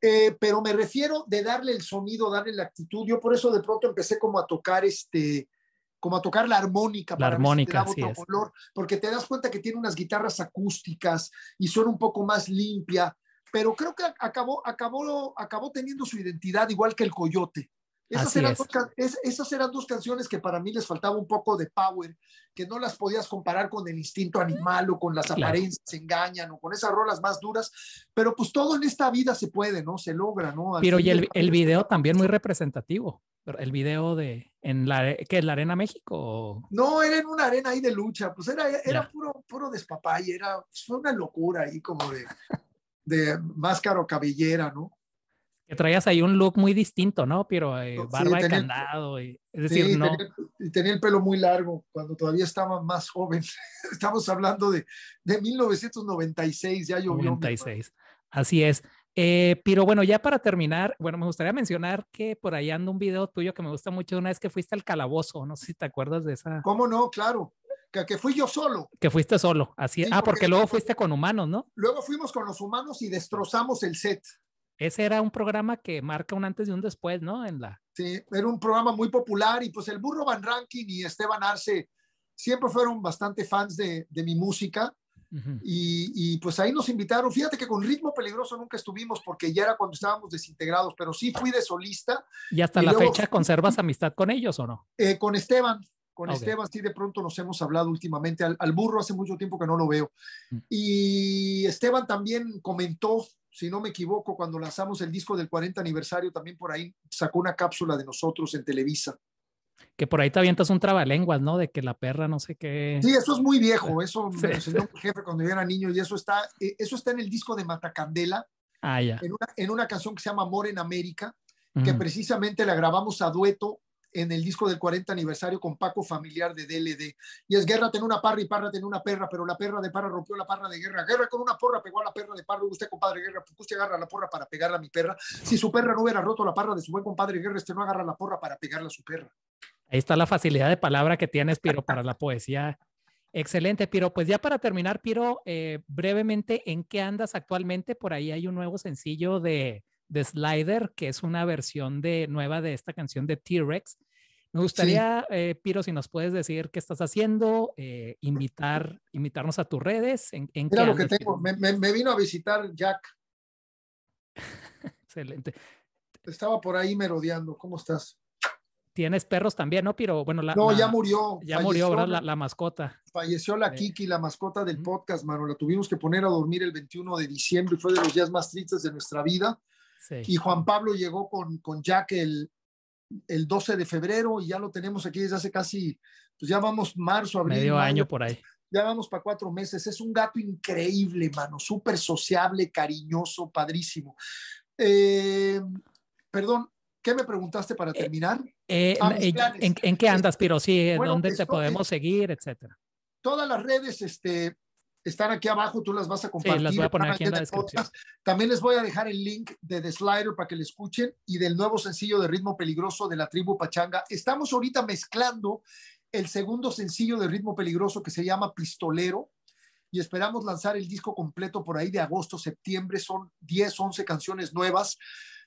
Eh, pero me refiero de darle el sonido, darle la actitud. Yo por eso de pronto empecé como a tocar este, como a tocar la armónica. armónica, porque te das cuenta que tiene unas guitarras acústicas y suena un poco más limpia. Pero creo que acabó, acabó, acabó teniendo su identidad igual que el coyote. Esas eran, dos, canciones que para mí les faltaba un poco de power, que no las podías comparar con el instinto animal o con las apariencias se engañan o con esas rolas más duras, pero pues todo en esta vida se puede, ¿no? Se logra, ¿no? pero y el, video también muy representativo, el video de, en la, ¿qué es la Arena México? No, era en una arena ahí de lucha, pues era, era puro, puro despapay, era, fue una locura ahí como de, de máscara cabellera, ¿no? traías ahí un look muy distinto, ¿no? Pero eh, barba de candado. es decir, no. Tenía, tenía el pelo muy largo cuando todavía estaba más joven. Estamos hablando de, de 1996, ya llovió. 96, así es. Eh, pero bueno, ya para terminar, bueno, me gustaría mencionar que por ahí ando un video tuyo que me gusta mucho una vez que fuiste al calabozo, no sé si te acuerdas de esa. ¿Cómo no? Claro, que, fui yo solo. Que fuiste solo, así. ah, porque, porque luego fuiste con humanos, ¿no? Luego fuimos con los humanos y destrozamos el set ese era un programa que marca un antes y un después, ¿no? En la... Sí, era un programa muy popular y pues el Burro Van Rankin y Esteban Arce siempre fueron bastante fans de, mi música. y, pues ahí nos invitaron. Fíjate que con Ritmo Peligroso nunca estuvimos porque ya era cuando estábamos desintegrados, pero sí fui de solista. ¿Y hasta la fecha conservas amistad con ellos o no? Eh, con Esteban, con Esteban sí de pronto nos hemos hablado últimamente. Al, burro hace mucho tiempo que no lo veo. Mm. Y Esteban también comentó si no me equivoco, cuando lanzamos el disco del 40 aniversario, también por ahí sacó una cápsula de nosotros en Televisa. Que por ahí te avientas un trabalenguas, ¿no? De que la perra no sé qué. Sí, eso es muy viejo. Eso me enseñó jefe cuando yo era niño y eso está, e, eso está en el disco de Matacandela. Ah, ya. En una, canción que se llama Amor en América, que precisamente la grabamos a dueto en el disco del 40 aniversario con Paco Familiar de DLD. Y es Guerra ten una parra y Parra ten una perra, pero la perra de Parra rompió la parra de Guerra. Guerra con una porra pegó a la perra de Parra. Usted, compadre Guerra, porque usted agarra la porra para pegarla a mi perra. Si su perra no hubiera roto la parra de su buen compadre Guerra, este no agarra la porra para pegarla a su perra. Ahí está la facilidad de palabra que tienes, Piro, para la poesía. Excelente, Piro. Pues ya para terminar, Piro, eh, brevemente, ¿en qué andas actualmente? Por ahí hay un nuevo sencillo de, de Slider, que es una versión de, nueva de esta canción de T-Rex. Me gustaría, eh, Piro, si nos puedes decir qué estás haciendo, eh, invitar, invitarnos a tus redes. En, en Mira lo que tengo, me, vino a visitar Jack. Excelente. Estaba por ahí merodeando, ¿cómo estás? Tienes perros también, ¿no, Piro? Bueno, la, no, ya murió. Ya murió, La, mascota. Falleció la eh, Kiki, la mascota del podcast, mano. La tuvimos que poner a dormir el 21 de diciembre, y fue de los días más tristes de nuestra vida y Juan Pablo llegó con, con Jack el, el 12 de febrero y ya lo tenemos aquí desde hace casi, pues ya vamos marzo, abril. Medio año por ahí. Ya vamos para cuatro meses. Es un gato increíble, mano, súper sociable, cariñoso, padrísimo. Eh, perdón, ¿qué me preguntaste para eh, terminar? Eh, ah, en, qué andas, este, Piro? Sí, ¿dónde te podemos seguir, etcétera? Todas las redes, este, están aquí abajo, tú las vas a compartir. las También les voy a dejar el link de The Slider para que lo escuchen y del nuevo sencillo de Ritmo Peligroso de la tribu Pachanga. Estamos ahorita mezclando el segundo sencillo de Ritmo Peligroso que se llama Pistolero y esperamos lanzar el disco completo por ahí de agosto, septiembre. Son 10, 11 canciones nuevas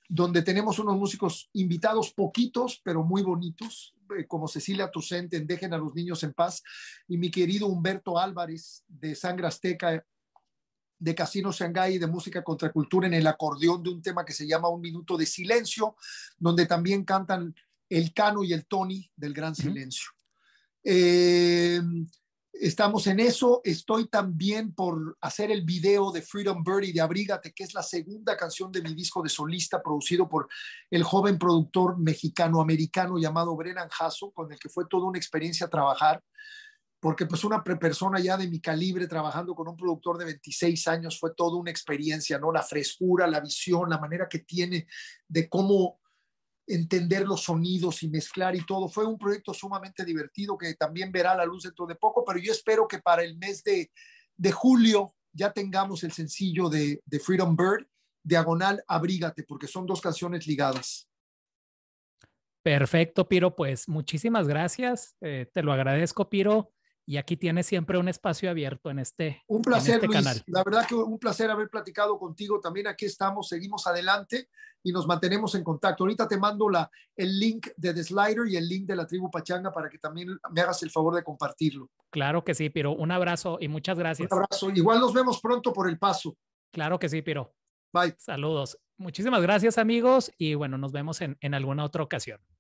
donde tenemos unos músicos invitados poquitos, pero muy bonitos, eh, como Cecilia Tucente en Dejen a los Niños en Paz, y mi querido Humberto Álvarez de Sangra Azteca, de Casino Shanghai, de Música Contracultura, en el acordeón de un tema que se llama Un Minuto de Silencio, donde también cantan el Cano y el Tony del Gran Silencio. Eh, Estamos en eso. Estoy también por hacer el video de Freedom Birdie de Abrígate, que es la segunda canción de mi disco de solista producido por el joven productor mexicano-americano llamado Brennan Jasso, con el que fue toda una experiencia trabajar, porque pues una persona ya de mi calibre trabajando con un productor de 26 años fue toda una experiencia, ¿no? La frescura, la visión, la manera que tiene de cómo entender los sonidos y mezclar y todo. Fue un proyecto sumamente divertido que también verá la luz dentro de poco, pero yo espero que para el mes de, de julio ya tengamos el sencillo de, Freedom Bird, diagonal, abrígate, porque son dos canciones ligadas. Perfecto, Piro. Pues muchísimas gracias. Eh, te lo agradezco, Piro y aquí tienes siempre un espacio abierto en este, un placer, este Luis. La verdad que un placer haber platicado contigo. También aquí estamos, seguimos adelante y nos mantenemos en contacto. Ahorita te mando el link de The Slider y el link de la tribu Pachanga para que también me hagas el favor de compartirlo. Claro que sí, Piro. Un abrazo y muchas gracias. Un abrazo. Igual nos vemos pronto por el paso. Claro que sí, Piro. Bye. Saludos. Muchísimas gracias, amigos. Y bueno, nos vemos en alguna otra ocasión.